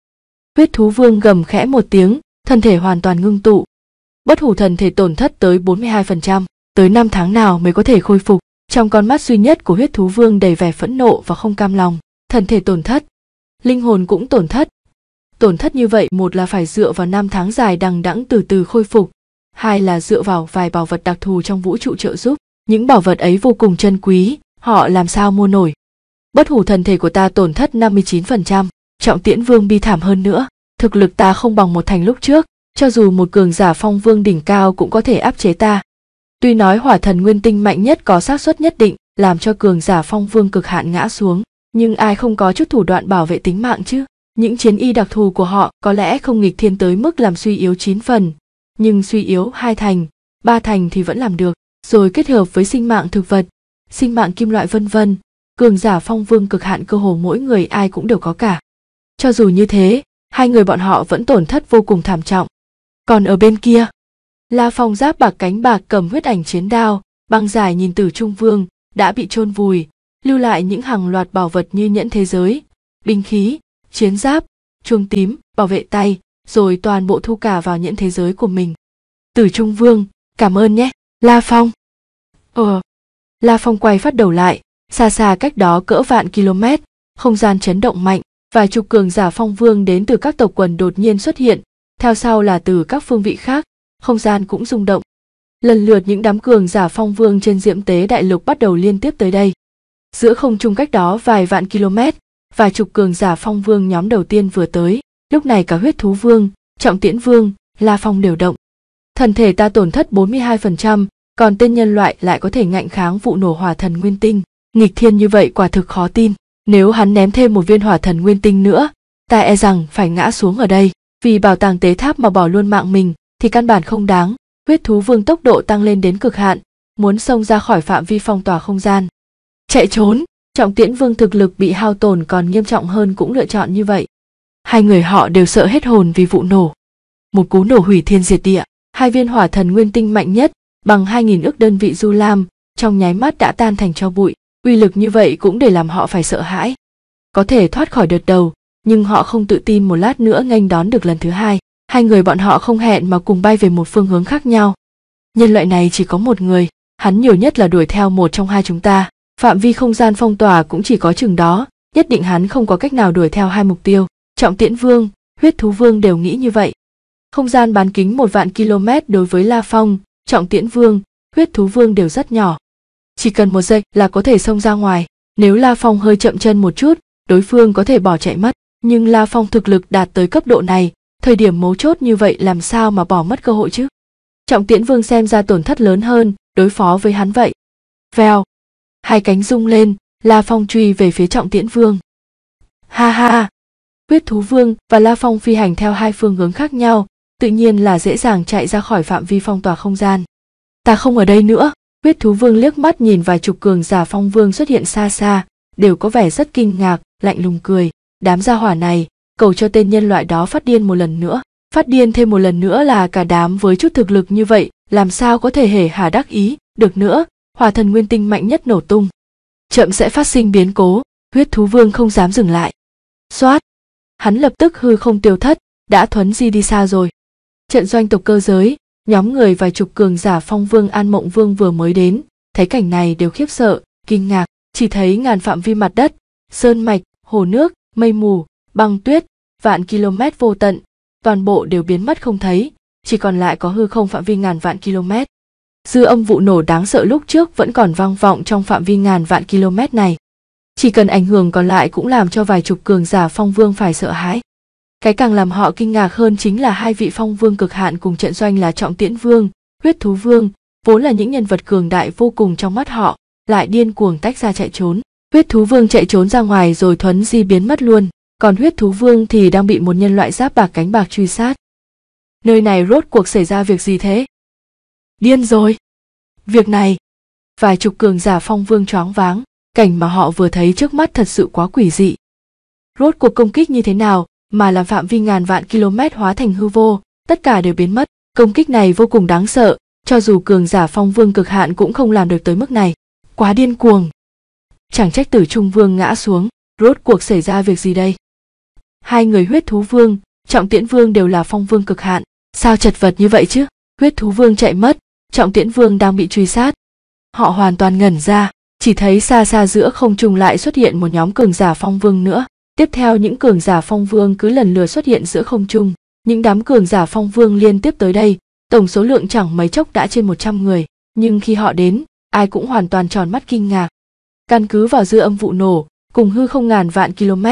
Huyết thú vương gầm khẽ một tiếng, thân thể hoàn toàn ngưng tụ. Bất hủ thần thể tổn thất tới 42%, tới năm tháng nào mới có thể khôi phục. Trong con mắt duy nhất của huyết thú vương đầy vẻ phẫn nộ và không cam lòng, thân thể tổn thất, linh hồn cũng tổn thất. Tổn thất như vậy một là phải dựa vào năm tháng dài đằng đẵng từ từ khôi phục, hai là dựa vào vài bảo vật đặc thù trong vũ trụ trợ giúp. Những bảo vật ấy vô cùng chân quý, họ làm sao mua nổi. Bất hủ thần thể của ta tổn thất 59%, trọng tiễn vương bi thảm hơn nữa thực lực ta không bằng một thành lúc trước cho dù một cường giả phong vương đỉnh cao cũng có thể áp chế ta tuy nói hỏa thần nguyên tinh mạnh nhất có xác suất nhất định làm cho cường giả phong vương cực hạn ngã xuống nhưng ai không có chút thủ đoạn bảo vệ tính mạng chứ những chiến y đặc thù của họ có lẽ không nghịch thiên tới mức làm suy yếu chín phần nhưng suy yếu hai thành ba thành thì vẫn làm được rồi kết hợp với sinh mạng thực vật sinh mạng kim loại vân vân cường giả phong vương cực hạn cơ hồ mỗi người ai cũng đều có cả cho dù như thế hai người bọn họ vẫn tổn thất vô cùng thảm trọng còn ở bên kia là phòng giáp bạc cánh bạc cầm huyết ảnh chiến đao băng dài nhìn từ trung vương đã bị chôn vùi lưu lại những hàng loạt bảo vật như nhẫn thế giới binh khí chiến giáp chuông tím bảo vệ tay rồi toàn bộ thu cả vào nhẫn thế giới của mình từ trung vương cảm ơn nhé la phong ờ la phong quay phát đầu lại xa xa cách đó cỡ vạn km không gian chấn động mạnh vài chục cường giả phong vương đến từ các tộc quần đột nhiên xuất hiện theo sau là từ các phương vị khác không gian cũng rung động lần lượt những đám cường giả phong vương trên diễm tế đại lục bắt đầu liên tiếp tới đây giữa không trung cách đó vài vạn km vài chục cường giả phong vương nhóm đầu tiên vừa tới lúc này cả huyết thú vương trọng tiễn vương la phong đều động thần thể ta tổn thất 42%, còn tên nhân loại lại có thể ngạnh kháng vụ nổ hỏa thần nguyên tinh nghịch thiên như vậy quả thực khó tin nếu hắn ném thêm một viên hỏa thần nguyên tinh nữa, ta e rằng phải ngã xuống ở đây. Vì bảo tàng tế tháp mà bỏ luôn mạng mình thì căn bản không đáng. Huyết thú vương tốc độ tăng lên đến cực hạn, muốn xông ra khỏi phạm vi phong tỏa không gian. Chạy trốn, trọng tiễn vương thực lực bị hao tổn còn nghiêm trọng hơn cũng lựa chọn như vậy. Hai người họ đều sợ hết hồn vì vụ nổ. Một cú nổ hủy thiên diệt địa, hai viên hỏa thần nguyên tinh mạnh nhất bằng hai nghìn ước đơn vị du lam, trong nháy mắt đã tan thành cho bụi uy lực như vậy cũng để làm họ phải sợ hãi có thể thoát khỏi đợt đầu nhưng họ không tự tin một lát nữa nghênh đón được lần thứ hai hai người bọn họ không hẹn mà cùng bay về một phương hướng khác nhau nhân loại này chỉ có một người hắn nhiều nhất là đuổi theo một trong hai chúng ta phạm vi không gian phong tỏa cũng chỉ có chừng đó nhất định hắn không có cách nào đuổi theo hai mục tiêu trọng tiễn vương huyết thú vương đều nghĩ như vậy không gian bán kính một vạn km đối với la phong trọng tiễn vương huyết thú vương đều rất nhỏ chỉ cần một giây là có thể xông ra ngoài nếu la phong hơi chậm chân một chút đối phương có thể bỏ chạy mất nhưng la phong thực lực đạt tới cấp độ này thời điểm mấu chốt như vậy làm sao mà bỏ mất cơ hội chứ trọng tiễn vương xem ra tổn thất lớn hơn đối phó với hắn vậy vèo hai cánh rung lên la phong truy về phía trọng tiễn vương ha ha huyết thú vương và la phong phi hành theo hai phương hướng khác nhau tự nhiên là dễ dàng chạy ra khỏi phạm vi phong tỏa không gian ta không ở đây nữa Huyết thú vương liếc mắt nhìn vài chục cường giả phong vương xuất hiện xa xa, đều có vẻ rất kinh ngạc, lạnh lùng cười. Đám gia hỏa này, cầu cho tên nhân loại đó phát điên một lần nữa. Phát điên thêm một lần nữa là cả đám với chút thực lực như vậy, làm sao có thể hề hà đắc ý, được nữa, hỏa thần nguyên tinh mạnh nhất nổ tung. Chậm sẽ phát sinh biến cố, huyết thú vương không dám dừng lại. Xoát! Hắn lập tức hư không tiêu thất, đã thuấn di đi xa rồi. Trận doanh tộc cơ giới, nhóm người vài chục cường giả phong vương an mộng vương vừa mới đến thấy cảnh này đều khiếp sợ kinh ngạc chỉ thấy ngàn phạm vi mặt đất sơn mạch hồ nước mây mù băng tuyết vạn km vô tận toàn bộ đều biến mất không thấy chỉ còn lại có hư không phạm vi ngàn vạn km dư âm vụ nổ đáng sợ lúc trước vẫn còn vang vọng trong phạm vi ngàn vạn km này chỉ cần ảnh hưởng còn lại cũng làm cho vài chục cường giả phong vương phải sợ hãi cái càng làm họ kinh ngạc hơn chính là hai vị phong vương cực hạn cùng trận doanh là Trọng Tiễn Vương, Huyết Thú Vương, vốn là những nhân vật cường đại vô cùng trong mắt họ, lại điên cuồng tách ra chạy trốn. Huyết Thú Vương chạy trốn ra ngoài rồi thuấn di biến mất luôn, còn Huyết Thú Vương thì đang bị một nhân loại giáp bạc cánh bạc truy sát. Nơi này rốt cuộc xảy ra việc gì thế? Điên rồi! Việc này! Vài chục cường giả phong vương choáng váng, cảnh mà họ vừa thấy trước mắt thật sự quá quỷ dị. Rốt cuộc công kích như thế nào, mà làm phạm vi ngàn vạn km hóa thành hư vô, tất cả đều biến mất. Công kích này vô cùng đáng sợ, cho dù cường giả phong vương cực hạn cũng không làm được tới mức này. Quá điên cuồng. Chẳng trách tử trung vương ngã xuống, rốt cuộc xảy ra việc gì đây? Hai người huyết thú vương, trọng tiễn vương đều là phong vương cực hạn. Sao chật vật như vậy chứ? Huyết thú vương chạy mất, trọng tiễn vương đang bị truy sát. Họ hoàn toàn ngẩn ra, chỉ thấy xa xa giữa không trung lại xuất hiện một nhóm cường giả phong vương nữa. Tiếp theo những cường giả phong vương cứ lần lượt xuất hiện giữa không trung, những đám cường giả phong vương liên tiếp tới đây, tổng số lượng chẳng mấy chốc đã trên 100 người, nhưng khi họ đến, ai cũng hoàn toàn tròn mắt kinh ngạc. Căn cứ vào dư âm vụ nổ, cùng hư không ngàn vạn km,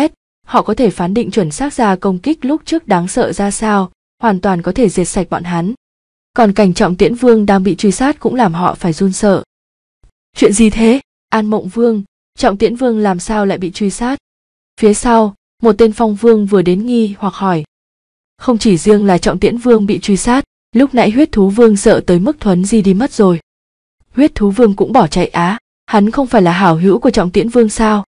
họ có thể phán định chuẩn xác ra công kích lúc trước đáng sợ ra sao, hoàn toàn có thể diệt sạch bọn hắn. Còn cảnh trọng tiễn vương đang bị truy sát cũng làm họ phải run sợ. Chuyện gì thế? An mộng vương, trọng tiễn vương làm sao lại bị truy sát? Phía sau, một tên phong vương vừa đến nghi hoặc hỏi. Không chỉ riêng là trọng tiễn vương bị truy sát, lúc nãy huyết thú vương sợ tới mức thuấn di đi mất rồi. Huyết thú vương cũng bỏ chạy á, hắn không phải là hảo hữu của trọng tiễn vương sao?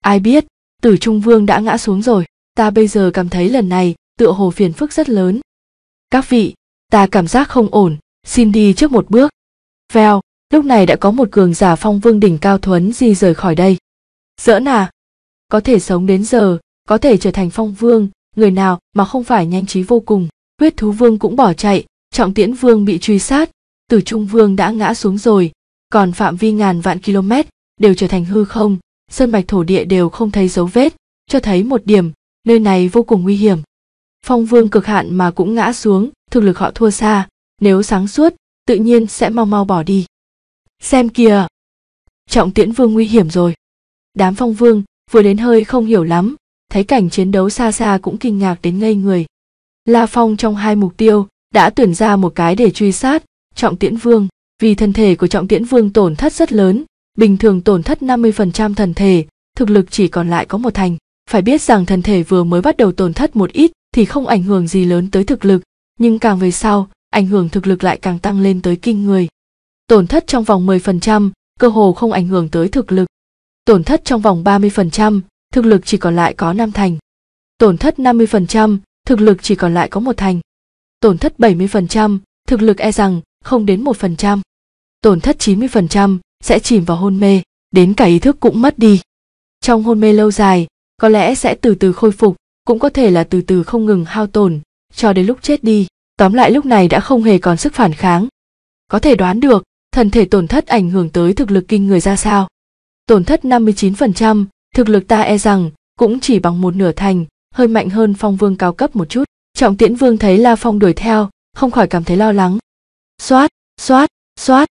Ai biết, tử trung vương đã ngã xuống rồi, ta bây giờ cảm thấy lần này tựa hồ phiền phức rất lớn. Các vị, ta cảm giác không ổn, xin đi trước một bước. Vèo, lúc này đã có một cường giả phong vương đỉnh cao thuấn di rời khỏi đây. Dỡ nà, có thể sống đến giờ, có thể trở thành phong vương, người nào mà không phải nhanh trí vô cùng. Huyết thú vương cũng bỏ chạy, trọng tiễn vương bị truy sát, tử trung vương đã ngã xuống rồi, còn phạm vi ngàn vạn km đều trở thành hư không, sơn bạch thổ địa đều không thấy dấu vết, cho thấy một điểm, nơi này vô cùng nguy hiểm. Phong vương cực hạn mà cũng ngã xuống, thực lực họ thua xa, nếu sáng suốt, tự nhiên sẽ mau mau bỏ đi. Xem kìa! Trọng tiễn vương nguy hiểm rồi. Đám phong vương vừa đến hơi không hiểu lắm thấy cảnh chiến đấu xa xa cũng kinh ngạc đến ngây người la phong trong hai mục tiêu đã tuyển ra một cái để truy sát trọng tiễn vương vì thân thể của trọng tiễn vương tổn thất rất lớn bình thường tổn thất 50% thần thể thực lực chỉ còn lại có một thành phải biết rằng thần thể vừa mới bắt đầu tổn thất một ít thì không ảnh hưởng gì lớn tới thực lực nhưng càng về sau ảnh hưởng thực lực lại càng tăng lên tới kinh người tổn thất trong vòng 10%, cơ hồ không ảnh hưởng tới thực lực tổn thất trong vòng 30%, thực lực chỉ còn lại có 5 thành. Tổn thất 50%, thực lực chỉ còn lại có một thành. Tổn thất 70%, thực lực e rằng không đến 1%. Tổn thất 90% sẽ chìm vào hôn mê, đến cả ý thức cũng mất đi. Trong hôn mê lâu dài, có lẽ sẽ từ từ khôi phục, cũng có thể là từ từ không ngừng hao tổn, cho đến lúc chết đi. Tóm lại lúc này đã không hề còn sức phản kháng. Có thể đoán được, thần thể tổn thất ảnh hưởng tới thực lực kinh người ra sao tổn thất 59%, thực lực ta e rằng cũng chỉ bằng một nửa thành, hơi mạnh hơn phong vương cao cấp một chút. Trọng tiễn vương thấy La Phong đuổi theo, không khỏi cảm thấy lo lắng. Xoát, xoát, xoát.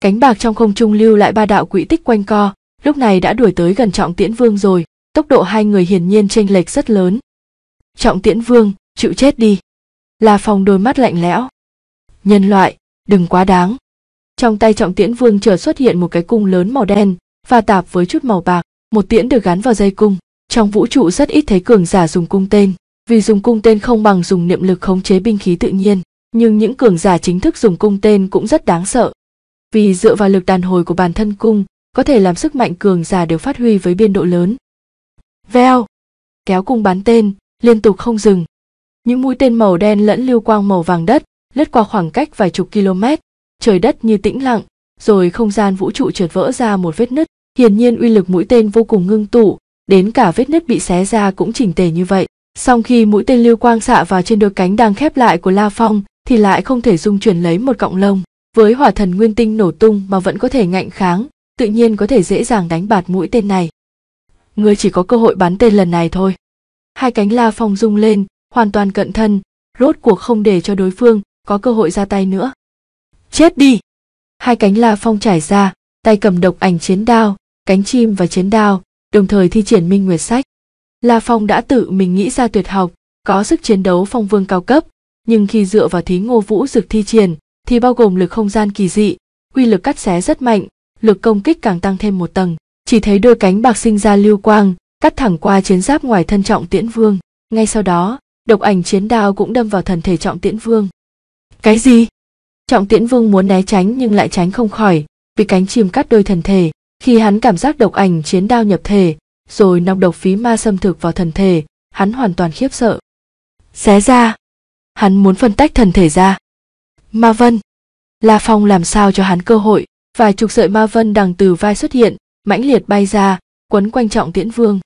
Cánh bạc trong không trung lưu lại ba đạo quỹ tích quanh co, lúc này đã đuổi tới gần trọng tiễn vương rồi, tốc độ hai người hiển nhiên chênh lệch rất lớn. Trọng tiễn vương, chịu chết đi. La Phong đôi mắt lạnh lẽo. Nhân loại, đừng quá đáng. Trong tay trọng tiễn vương chờ xuất hiện một cái cung lớn màu đen, và tạp với chút màu bạc, một tiễn được gắn vào dây cung. Trong vũ trụ rất ít thấy cường giả dùng cung tên, vì dùng cung tên không bằng dùng niệm lực khống chế binh khí tự nhiên, nhưng những cường giả chính thức dùng cung tên cũng rất đáng sợ. Vì dựa vào lực đàn hồi của bản thân cung, có thể làm sức mạnh cường giả đều phát huy với biên độ lớn. Veo, kéo cung bắn tên, liên tục không dừng. Những mũi tên màu đen lẫn lưu quang màu vàng đất, lướt qua khoảng cách vài chục km, trời đất như tĩnh lặng, rồi không gian vũ trụ trượt vỡ ra một vết nứt. Hiển nhiên uy lực mũi tên vô cùng ngưng tụ, đến cả vết nứt bị xé ra cũng chỉnh tề như vậy. Song khi mũi tên lưu quang xạ vào trên đôi cánh đang khép lại của La Phong thì lại không thể dung chuyển lấy một cọng lông. Với hỏa thần nguyên tinh nổ tung mà vẫn có thể ngạnh kháng, tự nhiên có thể dễ dàng đánh bạt mũi tên này. Ngươi chỉ có cơ hội bắn tên lần này thôi. Hai cánh La Phong rung lên, hoàn toàn cận thân, rốt cuộc không để cho đối phương có cơ hội ra tay nữa. Chết đi! Hai cánh La Phong trải ra, tay cầm độc ảnh chiến đao, cánh chim và chiến đao, đồng thời thi triển minh nguyệt sách. La Phong đã tự mình nghĩ ra tuyệt học, có sức chiến đấu phong vương cao cấp, nhưng khi dựa vào thí ngô vũ dực thi triển, thì bao gồm lực không gian kỳ dị, uy lực cắt xé rất mạnh, lực công kích càng tăng thêm một tầng. Chỉ thấy đôi cánh bạc sinh ra lưu quang, cắt thẳng qua chiến giáp ngoài thân trọng tiễn vương. Ngay sau đó, độc ảnh chiến đao cũng đâm vào thần thể trọng tiễn vương. Cái gì? Trọng tiễn vương muốn né tránh nhưng lại tránh không khỏi, vì cánh chim cắt đôi thần thể, khi hắn cảm giác độc ảnh chiến đao nhập thể, rồi nọc độc phí ma xâm thực vào thần thể, hắn hoàn toàn khiếp sợ. Xé ra! Hắn muốn phân tách thần thể ra. Ma Vân! La Phong làm sao cho hắn cơ hội, vài chục sợi ma vân đằng từ vai xuất hiện, mãnh liệt bay ra, quấn quanh trọng tiễn vương.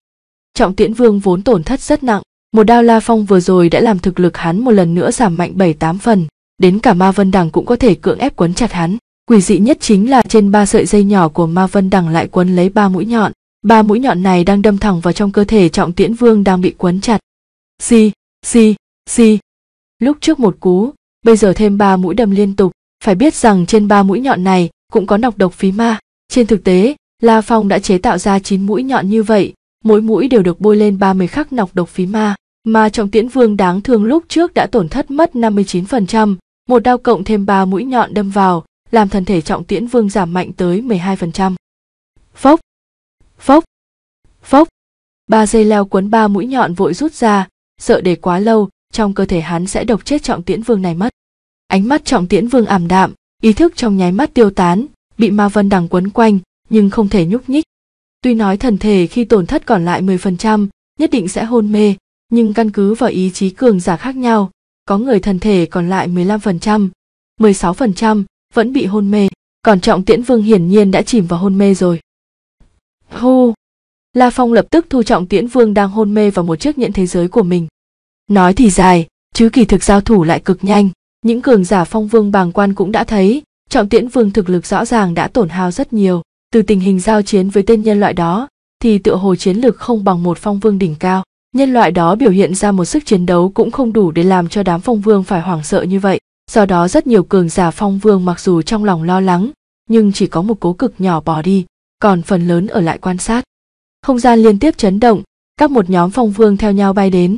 Trọng tiễn vương vốn tổn thất rất nặng, một đao La Phong vừa rồi đã làm thực lực hắn một lần nữa giảm mạnh bảy tám phần, đến cả ma vân đằng cũng có thể cưỡng ép quấn chặt hắn. Quỷ dị nhất chính là trên ba sợi dây nhỏ của Ma Vân Đằng lại quấn lấy ba mũi nhọn. Ba mũi nhọn này đang đâm thẳng vào trong cơ thể trọng tiễn vương đang bị quấn chặt. Xi, xi, xi. Lúc trước một cú, bây giờ thêm ba mũi đâm liên tục. Phải biết rằng trên ba mũi nhọn này cũng có nọc độc phí ma. Trên thực tế, La Phong đã chế tạo ra chín mũi nhọn như vậy, mỗi mũi đều được bôi lên ba mươi khắc nọc độc phí ma. Mà trọng tiễn vương đáng thương lúc trước đã tổn thất mất năm mươi chín phần trăm. một đao cộng thêm ba mũi nhọn đâm vào, làm thần thể trọng tiễn vương giảm mạnh tới 12%. Phốc, phốc, phốc. Ba dây leo cuốn ba mũi nhọn vội rút ra, sợ để quá lâu, trong cơ thể hắn sẽ độc chết trọng tiễn vương này mất. Ánh mắt trọng tiễn vương ảm đạm, ý thức trong nháy mắt tiêu tán, bị ma vân đằng quấn quanh, nhưng không thể nhúc nhích. Tuy nói thần thể khi tổn thất còn lại 10%, nhất định sẽ hôn mê, nhưng căn cứ vào ý chí cường giả khác nhau, có người thần thể còn lại 15%, 16%, vẫn bị hôn mê còn trọng tiễn vương hiển nhiên đã chìm vào hôn mê rồi hu la phong lập tức thu trọng tiễn vương đang hôn mê vào một chiếc nhẫn thế giới của mình nói thì dài chứ kỳ thực giao thủ lại cực nhanh những cường giả phong vương bàng quan cũng đã thấy trọng tiễn vương thực lực rõ ràng đã tổn hao rất nhiều từ tình hình giao chiến với tên nhân loại đó thì tựa hồ chiến lực không bằng một phong vương đỉnh cao nhân loại đó biểu hiện ra một sức chiến đấu cũng không đủ để làm cho đám phong vương phải hoảng sợ như vậy do đó rất nhiều cường giả phong vương mặc dù trong lòng lo lắng nhưng chỉ có một cố cực nhỏ bỏ đi còn phần lớn ở lại quan sát không gian liên tiếp chấn động các một nhóm phong vương theo nhau bay đến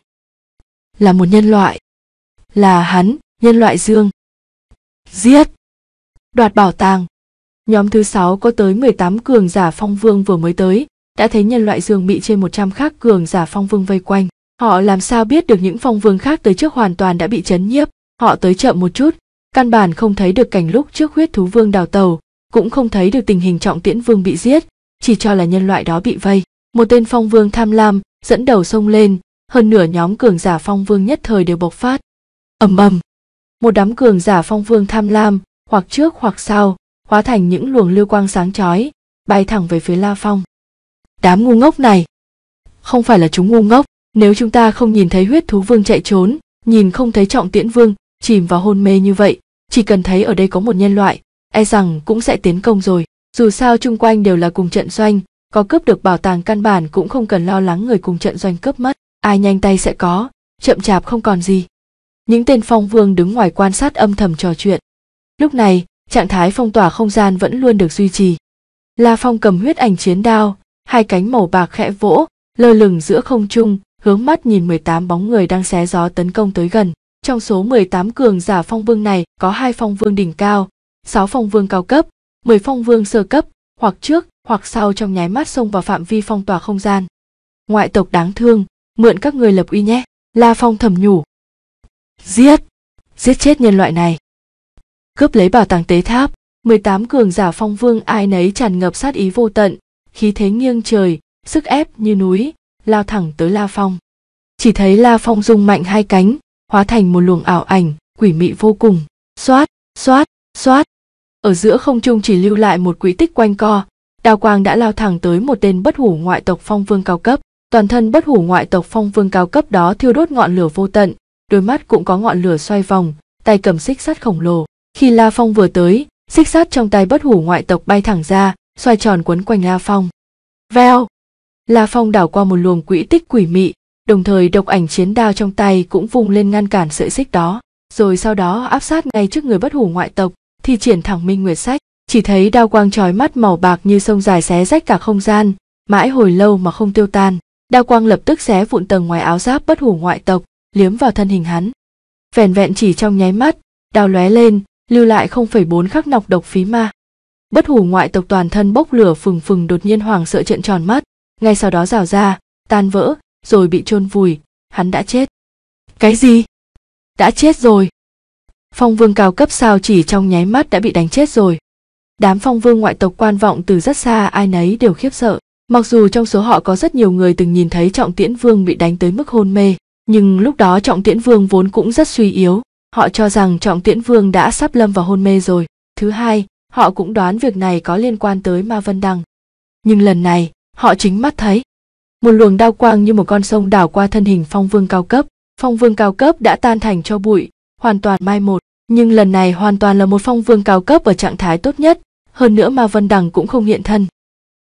là một nhân loại là hắn nhân loại dương giết đoạt bảo tàng nhóm thứ sáu có tới 18 cường giả phong vương vừa mới tới đã thấy nhân loại dương bị trên 100 khác cường giả phong vương vây quanh họ làm sao biết được những phong vương khác tới trước hoàn toàn đã bị chấn nhiếp họ tới chậm một chút căn bản không thấy được cảnh lúc trước huyết thú vương đào tàu cũng không thấy được tình hình trọng tiễn vương bị giết chỉ cho là nhân loại đó bị vây một tên phong vương tham lam dẫn đầu sông lên hơn nửa nhóm cường giả phong vương nhất thời đều bộc phát ầm ầm một đám cường giả phong vương tham lam hoặc trước hoặc sau hóa thành những luồng lưu quang sáng chói bay thẳng về phía la phong đám ngu ngốc này không phải là chúng ngu ngốc nếu chúng ta không nhìn thấy huyết thú vương chạy trốn nhìn không thấy trọng tiễn vương chìm vào hôn mê như vậy chỉ cần thấy ở đây có một nhân loại e rằng cũng sẽ tiến công rồi dù sao chung quanh đều là cùng trận doanh có cướp được bảo tàng căn bản cũng không cần lo lắng người cùng trận doanh cướp mất ai nhanh tay sẽ có chậm chạp không còn gì những tên phong vương đứng ngoài quan sát âm thầm trò chuyện lúc này trạng thái phong tỏa không gian vẫn luôn được duy trì la phong cầm huyết ảnh chiến đao hai cánh màu bạc khẽ vỗ lơ lửng giữa không trung hướng mắt nhìn 18 bóng người đang xé gió tấn công tới gần trong số 18 cường giả phong vương này có hai phong vương đỉnh cao, 6 phong vương cao cấp, 10 phong vương sơ cấp, hoặc trước hoặc sau trong nháy mắt xông vào phạm vi phong tỏa không gian. Ngoại tộc đáng thương, mượn các người lập uy nhé, La Phong thầm nhủ. Giết! Giết chết nhân loại này! Cướp lấy bảo tàng tế tháp, 18 cường giả phong vương ai nấy tràn ngập sát ý vô tận, khí thế nghiêng trời, sức ép như núi, lao thẳng tới La Phong. Chỉ thấy La Phong dùng mạnh hai cánh, hóa thành một luồng ảo ảnh quỷ mị vô cùng xoát xoát xoát ở giữa không trung chỉ lưu lại một quỹ tích quanh co đào quang đã lao thẳng tới một tên bất hủ ngoại tộc phong vương cao cấp toàn thân bất hủ ngoại tộc phong vương cao cấp đó thiêu đốt ngọn lửa vô tận đôi mắt cũng có ngọn lửa xoay vòng tay cầm xích sắt khổng lồ khi la phong vừa tới xích sắt trong tay bất hủ ngoại tộc bay thẳng ra xoay tròn quấn quanh la phong veo la phong đảo qua một luồng quỹ tích quỷ mị đồng thời độc ảnh chiến đao trong tay cũng vùng lên ngăn cản sợi xích đó rồi sau đó áp sát ngay trước người bất hủ ngoại tộc thì triển thẳng minh nguyệt sách chỉ thấy đao quang trói mắt màu bạc như sông dài xé rách cả không gian mãi hồi lâu mà không tiêu tan đao quang lập tức xé vụn tầng ngoài áo giáp bất hủ ngoại tộc liếm vào thân hình hắn vẻn vẹn chỉ trong nháy mắt đao lóe lên lưu lại 0,4 khắc nọc độc phí ma bất hủ ngoại tộc toàn thân bốc lửa phừng phừng đột nhiên hoảng sợ trận tròn mắt ngay sau đó rào ra tan vỡ rồi bị chôn vùi hắn đã chết cái gì đã chết rồi phong vương cao cấp sao chỉ trong nháy mắt đã bị đánh chết rồi đám phong vương ngoại tộc quan vọng từ rất xa ai nấy đều khiếp sợ mặc dù trong số họ có rất nhiều người từng nhìn thấy trọng tiễn vương bị đánh tới mức hôn mê nhưng lúc đó trọng tiễn vương vốn cũng rất suy yếu họ cho rằng trọng tiễn vương đã sắp lâm vào hôn mê rồi thứ hai họ cũng đoán việc này có liên quan tới ma vân đăng nhưng lần này họ chính mắt thấy một luồng đao quang như một con sông đảo qua thân hình phong vương cao cấp phong vương cao cấp đã tan thành cho bụi hoàn toàn mai một nhưng lần này hoàn toàn là một phong vương cao cấp ở trạng thái tốt nhất hơn nữa ma vân đằng cũng không hiện thân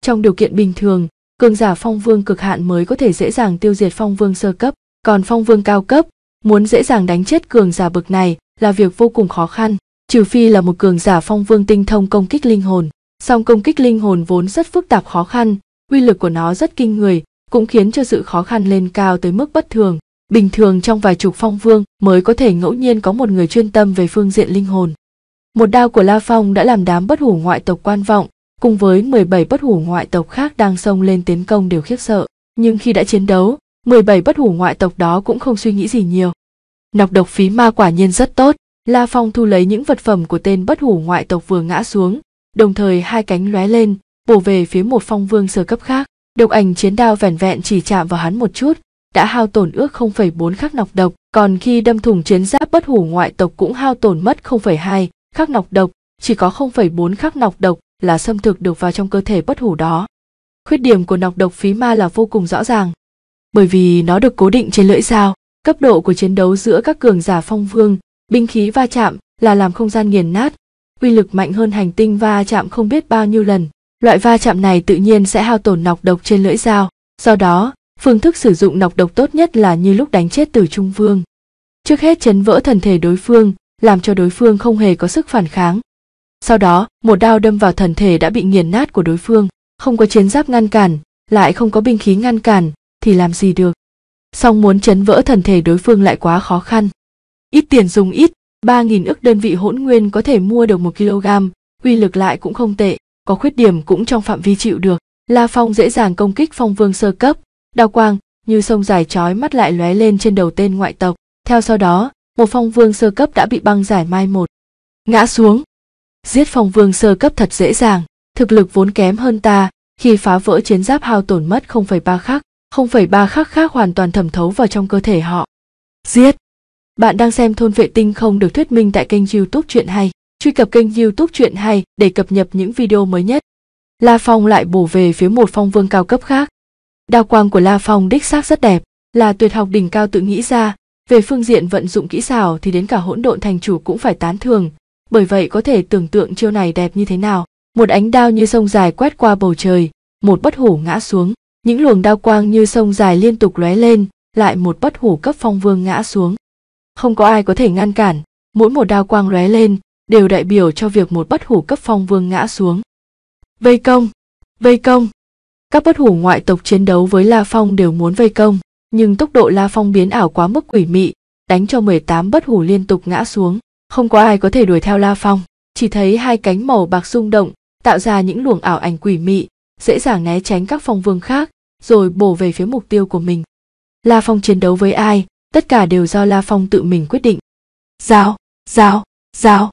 trong điều kiện bình thường cường giả phong vương cực hạn mới có thể dễ dàng tiêu diệt phong vương sơ cấp còn phong vương cao cấp muốn dễ dàng đánh chết cường giả bực này là việc vô cùng khó khăn trừ phi là một cường giả phong vương tinh thông công kích linh hồn song công kích linh hồn vốn rất phức tạp khó khăn uy lực của nó rất kinh người cũng khiến cho sự khó khăn lên cao tới mức bất thường. Bình thường trong vài chục phong vương mới có thể ngẫu nhiên có một người chuyên tâm về phương diện linh hồn. Một đao của La Phong đã làm đám bất hủ ngoại tộc quan vọng, cùng với 17 bất hủ ngoại tộc khác đang xông lên tiến công đều khiếp sợ. Nhưng khi đã chiến đấu, 17 bất hủ ngoại tộc đó cũng không suy nghĩ gì nhiều. Nọc độc phí ma quả nhiên rất tốt, La Phong thu lấy những vật phẩm của tên bất hủ ngoại tộc vừa ngã xuống, đồng thời hai cánh lóe lên, bổ về phía một phong vương sơ cấp khác. Độc ảnh chiến đao vẻn vẹn chỉ chạm vào hắn một chút, đã hao tổn ước 0,4 khắc nọc độc, còn khi đâm thủng chiến giáp bất hủ ngoại tộc cũng hao tổn mất 0,2 khắc nọc độc, chỉ có 0,4 khắc nọc độc là xâm thực được vào trong cơ thể bất hủ đó. Khuyết điểm của nọc độc phí ma là vô cùng rõ ràng, bởi vì nó được cố định trên lưỡi dao, cấp độ của chiến đấu giữa các cường giả phong vương, binh khí va chạm là làm không gian nghiền nát, uy lực mạnh hơn hành tinh va chạm không biết bao nhiêu lần. Loại va chạm này tự nhiên sẽ hao tổn nọc độc trên lưỡi dao, do đó, phương thức sử dụng nọc độc tốt nhất là như lúc đánh chết Tử Trung Vương. Trước hết chấn vỡ thần thể đối phương, làm cho đối phương không hề có sức phản kháng. Sau đó, một đao đâm vào thần thể đã bị nghiền nát của đối phương, không có chiến giáp ngăn cản, lại không có binh khí ngăn cản, thì làm gì được. Song muốn chấn vỡ thần thể đối phương lại quá khó khăn. Ít tiền dùng ít, ba nghìn ức đơn vị hỗn nguyên có thể mua được một kg, uy lực lại cũng không tệ có khuyết điểm cũng trong phạm vi chịu được la phong dễ dàng công kích phong vương sơ cấp đao quang như sông dài trói mắt lại lóe lên trên đầu tên ngoại tộc theo sau đó một phong vương sơ cấp đã bị băng giải mai một ngã xuống giết phong vương sơ cấp thật dễ dàng thực lực vốn kém hơn ta khi phá vỡ chiến giáp hao tổn mất 0,3 khắc 0,3 khắc khác hoàn toàn thẩm thấu vào trong cơ thể họ giết bạn đang xem thôn vệ tinh không được thuyết minh tại kênh youtube truyện hay truy cập kênh youtube chuyện hay để cập nhật những video mới nhất la phong lại bổ về phía một phong vương cao cấp khác đao quang của la phong đích xác rất đẹp là tuyệt học đỉnh cao tự nghĩ ra về phương diện vận dụng kỹ xảo thì đến cả hỗn độn thành chủ cũng phải tán thường bởi vậy có thể tưởng tượng chiêu này đẹp như thế nào một ánh đao như sông dài quét qua bầu trời một bất hủ ngã xuống những luồng đao quang như sông dài liên tục lóe lên lại một bất hủ cấp phong vương ngã xuống không có ai có thể ngăn cản mỗi một đao quang lóe lên đều đại biểu cho việc một bất hủ cấp phong vương ngã xuống. Vây công, vây công. Các bất hủ ngoại tộc chiến đấu với La Phong đều muốn vây công, nhưng tốc độ La Phong biến ảo quá mức quỷ mị, đánh cho 18 bất hủ liên tục ngã xuống, không có ai có thể đuổi theo La Phong, chỉ thấy hai cánh màu bạc rung động, tạo ra những luồng ảo ảnh quỷ mị, dễ dàng né tránh các phong vương khác, rồi bổ về phía mục tiêu của mình. La Phong chiến đấu với ai, tất cả đều do La Phong tự mình quyết định. Giao, giao, giao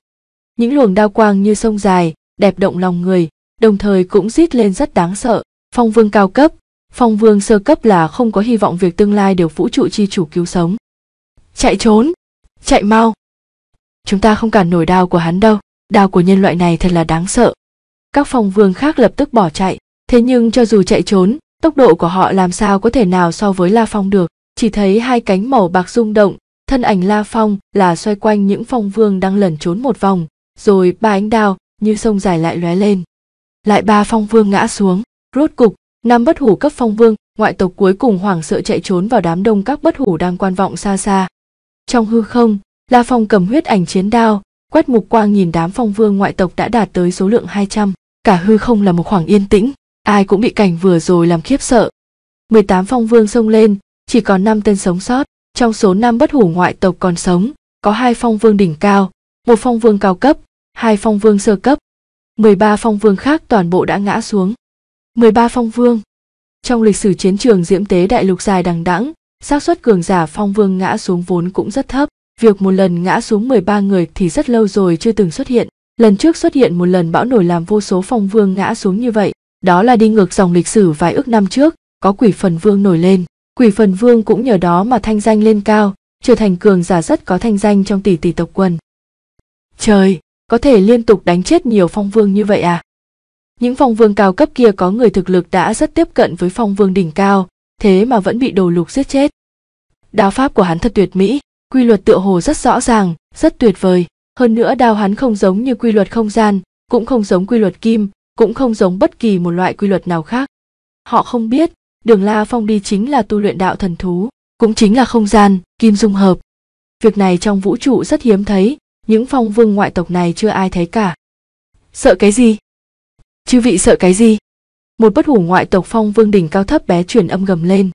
những luồng đao quang như sông dài đẹp động lòng người đồng thời cũng rít lên rất đáng sợ phong vương cao cấp phong vương sơ cấp là không có hy vọng việc tương lai được vũ trụ chi chủ cứu sống chạy trốn chạy mau chúng ta không cản nổi đao của hắn đâu đao của nhân loại này thật là đáng sợ các phong vương khác lập tức bỏ chạy thế nhưng cho dù chạy trốn tốc độ của họ làm sao có thể nào so với la phong được chỉ thấy hai cánh màu bạc rung động thân ảnh la phong là xoay quanh những phong vương đang lẩn trốn một vòng rồi ba ánh đao như sông dài lại lóe lên lại ba phong vương ngã xuống rốt cục năm bất hủ cấp phong vương ngoại tộc cuối cùng hoảng sợ chạy trốn vào đám đông các bất hủ đang quan vọng xa xa trong hư không la phong cầm huyết ảnh chiến đao quét mục quang nhìn đám phong vương ngoại tộc đã đạt tới số lượng 200, cả hư không là một khoảng yên tĩnh, ai cũng bị cảnh vừa rồi làm khiếp sợ. 18 phong vương xông lên, chỉ còn 5 tên sống sót, trong số 5 bất hủ ngoại tộc còn sống, có hai phong vương đỉnh cao, một phong vương cao cấp, hai phong vương sơ cấp, 13 phong vương khác toàn bộ đã ngã xuống. 13 phong vương. Trong lịch sử chiến trường diễm tế đại lục dài đằng đẵng, xác suất cường giả phong vương ngã xuống vốn cũng rất thấp, việc một lần ngã xuống 13 người thì rất lâu rồi chưa từng xuất hiện. Lần trước xuất hiện một lần bão nổi làm vô số phong vương ngã xuống như vậy, đó là đi ngược dòng lịch sử vài ước năm trước, có quỷ phần vương nổi lên. Quỷ phần vương cũng nhờ đó mà thanh danh lên cao, trở thành cường giả rất có thanh danh trong tỷ tỷ tộc quần. Trời, có thể liên tục đánh chết nhiều phong vương như vậy à? Những phong vương cao cấp kia có người thực lực đã rất tiếp cận với phong vương đỉnh cao, thế mà vẫn bị đồ lục giết chết. Đao pháp của hắn thật tuyệt mỹ, quy luật tựa hồ rất rõ ràng, rất tuyệt vời. Hơn nữa đao hắn không giống như quy luật không gian, cũng không giống quy luật kim, cũng không giống bất kỳ một loại quy luật nào khác. Họ không biết, đường La Phong đi chính là tu luyện đạo thần thú, cũng chính là không gian, kim dung hợp. Việc này trong vũ trụ rất hiếm thấy, những phong vương ngoại tộc này chưa ai thấy cả sợ cái gì chư vị sợ cái gì một bất hủ ngoại tộc phong vương đỉnh cao thấp bé truyền âm gầm lên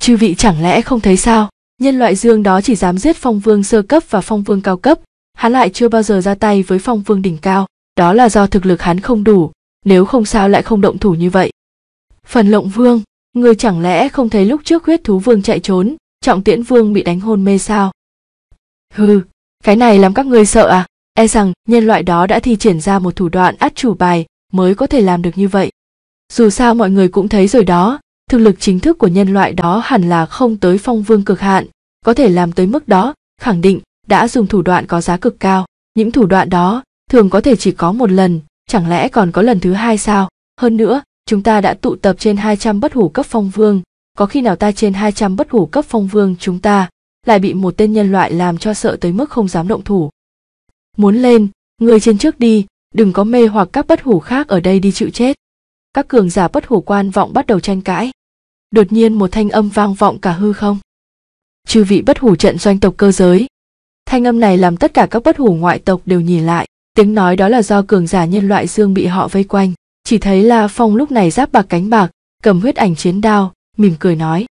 chư vị chẳng lẽ không thấy sao nhân loại dương đó chỉ dám giết phong vương sơ cấp và phong vương cao cấp hắn lại chưa bao giờ ra tay với phong vương đỉnh cao đó là do thực lực hắn không đủ nếu không sao lại không động thủ như vậy phần lộng vương người chẳng lẽ không thấy lúc trước huyết thú vương chạy trốn trọng tiễn vương bị đánh hôn mê sao hừ cái này làm các ngươi sợ à e rằng nhân loại đó đã thi triển ra một thủ đoạn át chủ bài mới có thể làm được như vậy dù sao mọi người cũng thấy rồi đó thực lực chính thức của nhân loại đó hẳn là không tới phong vương cực hạn có thể làm tới mức đó khẳng định đã dùng thủ đoạn có giá cực cao những thủ đoạn đó thường có thể chỉ có một lần chẳng lẽ còn có lần thứ hai sao hơn nữa chúng ta đã tụ tập trên hai trăm bất hủ cấp phong vương có khi nào ta trên hai trăm bất hủ cấp phong vương chúng ta lại bị một tên nhân loại làm cho sợ tới mức không dám động thủ. Muốn lên, người trên trước đi, đừng có mê hoặc các bất hủ khác ở đây đi chịu chết. Các cường giả bất hủ quan vọng bắt đầu tranh cãi. Đột nhiên một thanh âm vang vọng cả hư không. Chư vị bất hủ trận doanh tộc cơ giới. Thanh âm này làm tất cả các bất hủ ngoại tộc đều nhìn lại, tiếng nói đó là do cường giả nhân loại dương bị họ vây quanh. Chỉ thấy là Phong lúc này giáp bạc cánh bạc, cầm huyết ảnh chiến đao, mỉm cười nói.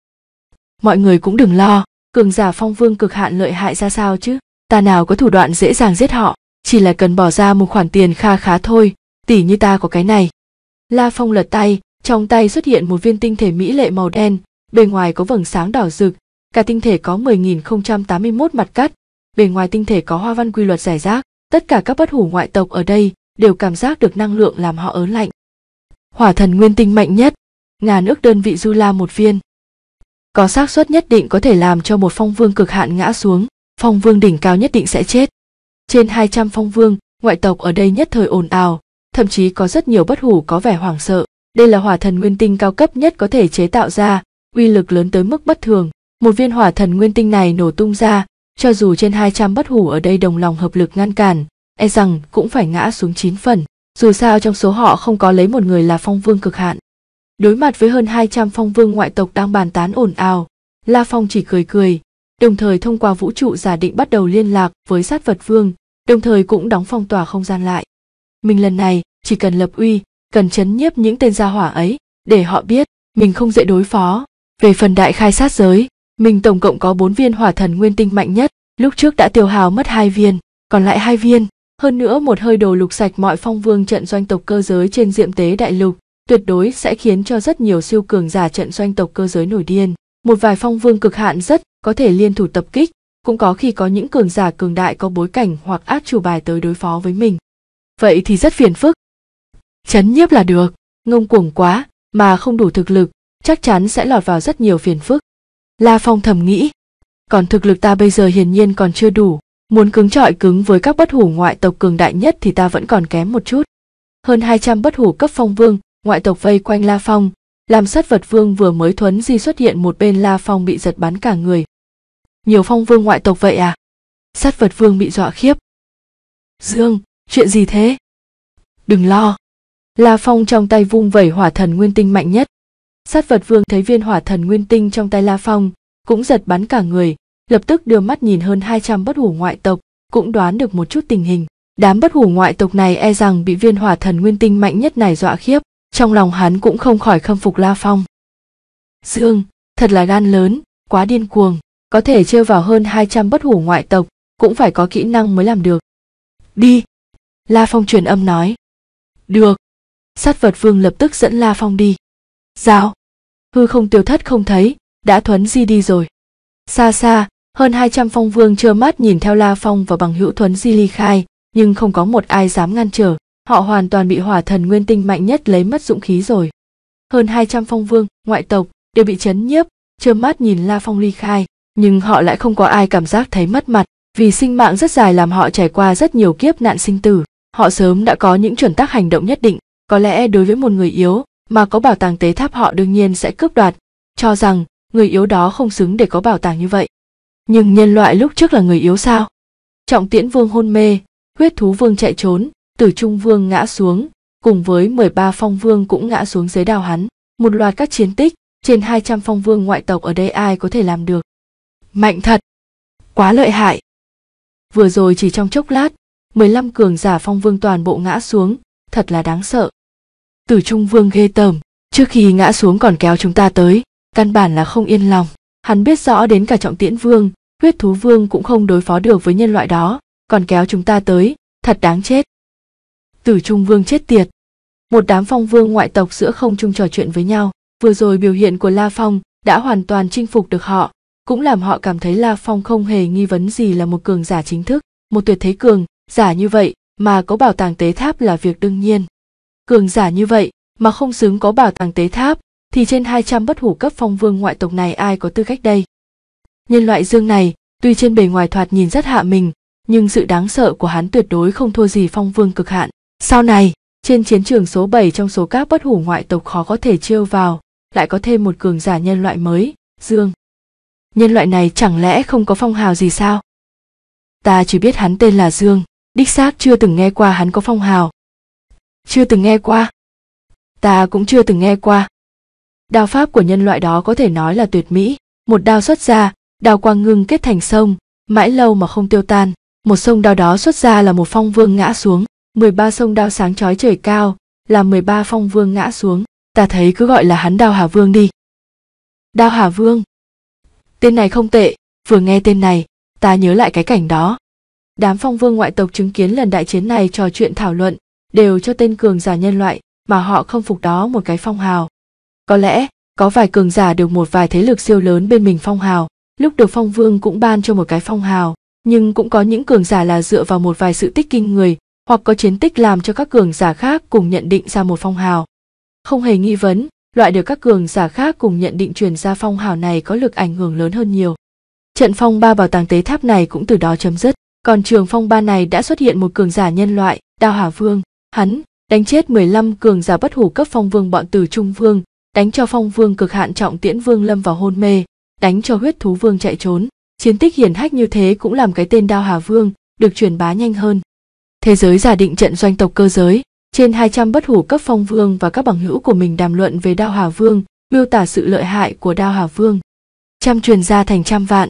Mọi người cũng đừng lo, cường giả phong vương cực hạn lợi hại ra sao chứ ta nào có thủ đoạn dễ dàng giết họ chỉ là cần bỏ ra một khoản tiền kha khá thôi tỉ như ta có cái này la phong lật tay trong tay xuất hiện một viên tinh thể mỹ lệ màu đen bề ngoài có vầng sáng đỏ rực cả tinh thể có 10.081 mặt cắt bề ngoài tinh thể có hoa văn quy luật giải rác tất cả các bất hủ ngoại tộc ở đây đều cảm giác được năng lượng làm họ ớn lạnh hỏa thần nguyên tinh mạnh nhất ngàn ước đơn vị du la một viên có xác suất nhất định có thể làm cho một phong vương cực hạn ngã xuống, phong vương đỉnh cao nhất định sẽ chết. Trên 200 phong vương, ngoại tộc ở đây nhất thời ồn ào, thậm chí có rất nhiều bất hủ có vẻ hoảng sợ. Đây là hỏa thần nguyên tinh cao cấp nhất có thể chế tạo ra, uy lực lớn tới mức bất thường. Một viên hỏa thần nguyên tinh này nổ tung ra, cho dù trên 200 bất hủ ở đây đồng lòng hợp lực ngăn cản, e rằng cũng phải ngã xuống 9 phần. Dù sao trong số họ không có lấy một người là phong vương cực hạn. Đối mặt với hơn 200 phong vương ngoại tộc đang bàn tán ồn ào, La Phong chỉ cười cười, đồng thời thông qua vũ trụ giả định bắt đầu liên lạc với sát vật vương, đồng thời cũng đóng phong tỏa không gian lại. Mình lần này chỉ cần lập uy, cần chấn nhiếp những tên gia hỏa ấy, để họ biết mình không dễ đối phó. Về phần đại khai sát giới, mình tổng cộng có 4 viên hỏa thần nguyên tinh mạnh nhất, lúc trước đã tiêu hào mất hai viên, còn lại hai viên, hơn nữa một hơi đồ lục sạch mọi phong vương trận doanh tộc cơ giới trên diệm tế đại lục, tuyệt đối sẽ khiến cho rất nhiều siêu cường giả trận doanh tộc cơ giới nổi điên. Một vài phong vương cực hạn rất có thể liên thủ tập kích, cũng có khi có những cường giả cường đại có bối cảnh hoặc át chủ bài tới đối phó với mình. Vậy thì rất phiền phức. Chấn nhiếp là được, ngông cuồng quá mà không đủ thực lực, chắc chắn sẽ lọt vào rất nhiều phiền phức. La Phong thầm nghĩ, còn thực lực ta bây giờ hiển nhiên còn chưa đủ, muốn cứng trọi cứng với các bất hủ ngoại tộc cường đại nhất thì ta vẫn còn kém một chút. Hơn 200 bất hủ cấp phong vương ngoại tộc vây quanh La Phong, làm sát vật vương vừa mới thuấn di xuất hiện một bên La Phong bị giật bắn cả người. Nhiều phong vương ngoại tộc vậy à? Sát vật vương bị dọa khiếp. Dương, chuyện gì thế? Đừng lo. La Phong trong tay vung vẩy hỏa thần nguyên tinh mạnh nhất. Sát vật vương thấy viên hỏa thần nguyên tinh trong tay La Phong, cũng giật bắn cả người, lập tức đưa mắt nhìn hơn 200 bất hủ ngoại tộc, cũng đoán được một chút tình hình. Đám bất hủ ngoại tộc này e rằng bị viên hỏa thần nguyên tinh mạnh nhất này dọa khiếp trong lòng hắn cũng không khỏi khâm phục La Phong. Dương, thật là gan lớn, quá điên cuồng, có thể trêu vào hơn 200 bất hủ ngoại tộc, cũng phải có kỹ năng mới làm được. Đi! La Phong truyền âm nói. Được! Sát vật vương lập tức dẫn La Phong đi. Dạo! Hư không tiêu thất không thấy, đã thuấn di đi rồi. Xa xa, hơn 200 phong vương trơ mắt nhìn theo La Phong và bằng hữu thuấn di ly khai, nhưng không có một ai dám ngăn trở. Họ hoàn toàn bị hỏa thần nguyên tinh mạnh nhất lấy mất dũng khí rồi. Hơn 200 phong vương, ngoại tộc đều bị chấn nhiếp, trơ mắt nhìn La Phong ly khai, nhưng họ lại không có ai cảm giác thấy mất mặt, vì sinh mạng rất dài làm họ trải qua rất nhiều kiếp nạn sinh tử, họ sớm đã có những chuẩn tắc hành động nhất định, có lẽ đối với một người yếu mà có bảo tàng tế tháp họ đương nhiên sẽ cướp đoạt, cho rằng người yếu đó không xứng để có bảo tàng như vậy. Nhưng nhân loại lúc trước là người yếu sao? Trọng Tiễn Vương hôn mê, huyết thú vương chạy trốn, Tử Trung Vương ngã xuống, cùng với 13 phong vương cũng ngã xuống dưới đào hắn. Một loạt các chiến tích, trên 200 phong vương ngoại tộc ở đây ai có thể làm được. Mạnh thật! Quá lợi hại! Vừa rồi chỉ trong chốc lát, 15 cường giả phong vương toàn bộ ngã xuống, thật là đáng sợ. Tử Trung Vương ghê tởm, trước khi ngã xuống còn kéo chúng ta tới, căn bản là không yên lòng. Hắn biết rõ đến cả trọng tiễn vương, huyết thú vương cũng không đối phó được với nhân loại đó, còn kéo chúng ta tới, thật đáng chết tử trung vương chết tiệt một đám phong vương ngoại tộc giữa không trung trò chuyện với nhau vừa rồi biểu hiện của la phong đã hoàn toàn chinh phục được họ cũng làm họ cảm thấy la phong không hề nghi vấn gì là một cường giả chính thức một tuyệt thế cường giả như vậy mà có bảo tàng tế tháp là việc đương nhiên cường giả như vậy mà không xứng có bảo tàng tế tháp thì trên 200 bất hủ cấp phong vương ngoại tộc này ai có tư cách đây nhân loại dương này tuy trên bề ngoài thoạt nhìn rất hạ mình nhưng sự đáng sợ của hắn tuyệt đối không thua gì phong vương cực hạn sau này, trên chiến trường số 7 trong số các bất hủ ngoại tộc khó có thể trêu vào, lại có thêm một cường giả nhân loại mới, Dương. Nhân loại này chẳng lẽ không có phong hào gì sao? Ta chỉ biết hắn tên là Dương, đích xác chưa từng nghe qua hắn có phong hào. Chưa từng nghe qua. Ta cũng chưa từng nghe qua. Đao pháp của nhân loại đó có thể nói là tuyệt mỹ, một đao xuất ra, đao quang ngưng kết thành sông, mãi lâu mà không tiêu tan, một sông đao đó xuất ra là một phong vương ngã xuống, 13 sông đao sáng chói trời cao, làm 13 phong vương ngã xuống, ta thấy cứ gọi là hắn Đao Hà Vương đi. Đao Hà Vương. Tên này không tệ, vừa nghe tên này, ta nhớ lại cái cảnh đó. Đám phong vương ngoại tộc chứng kiến lần đại chiến này trò chuyện thảo luận, đều cho tên cường giả nhân loại mà họ không phục đó một cái phong hào. Có lẽ, có vài cường giả được một vài thế lực siêu lớn bên mình phong hào, lúc được phong vương cũng ban cho một cái phong hào, nhưng cũng có những cường giả là dựa vào một vài sự tích kinh người hoặc có chiến tích làm cho các cường giả khác cùng nhận định ra một phong hào. Không hề nghi vấn, loại được các cường giả khác cùng nhận định truyền ra phong hào này có lực ảnh hưởng lớn hơn nhiều. Trận phong ba bảo tàng tế tháp này cũng từ đó chấm dứt, còn trường phong ba này đã xuất hiện một cường giả nhân loại, Đao Hà Vương, hắn đánh chết 15 cường giả bất hủ cấp phong vương bọn từ trung vương, đánh cho phong vương cực hạn trọng tiễn vương lâm vào hôn mê, đánh cho huyết thú vương chạy trốn. Chiến tích hiển hách như thế cũng làm cái tên Đao Hà Vương được truyền bá nhanh hơn. Thế giới giả định trận doanh tộc cơ giới, trên 200 bất hủ cấp phong vương và các bằng hữu của mình đàm luận về Đao Hà Vương, miêu tả sự lợi hại của Đao Hà Vương. Trăm truyền ra thành trăm vạn.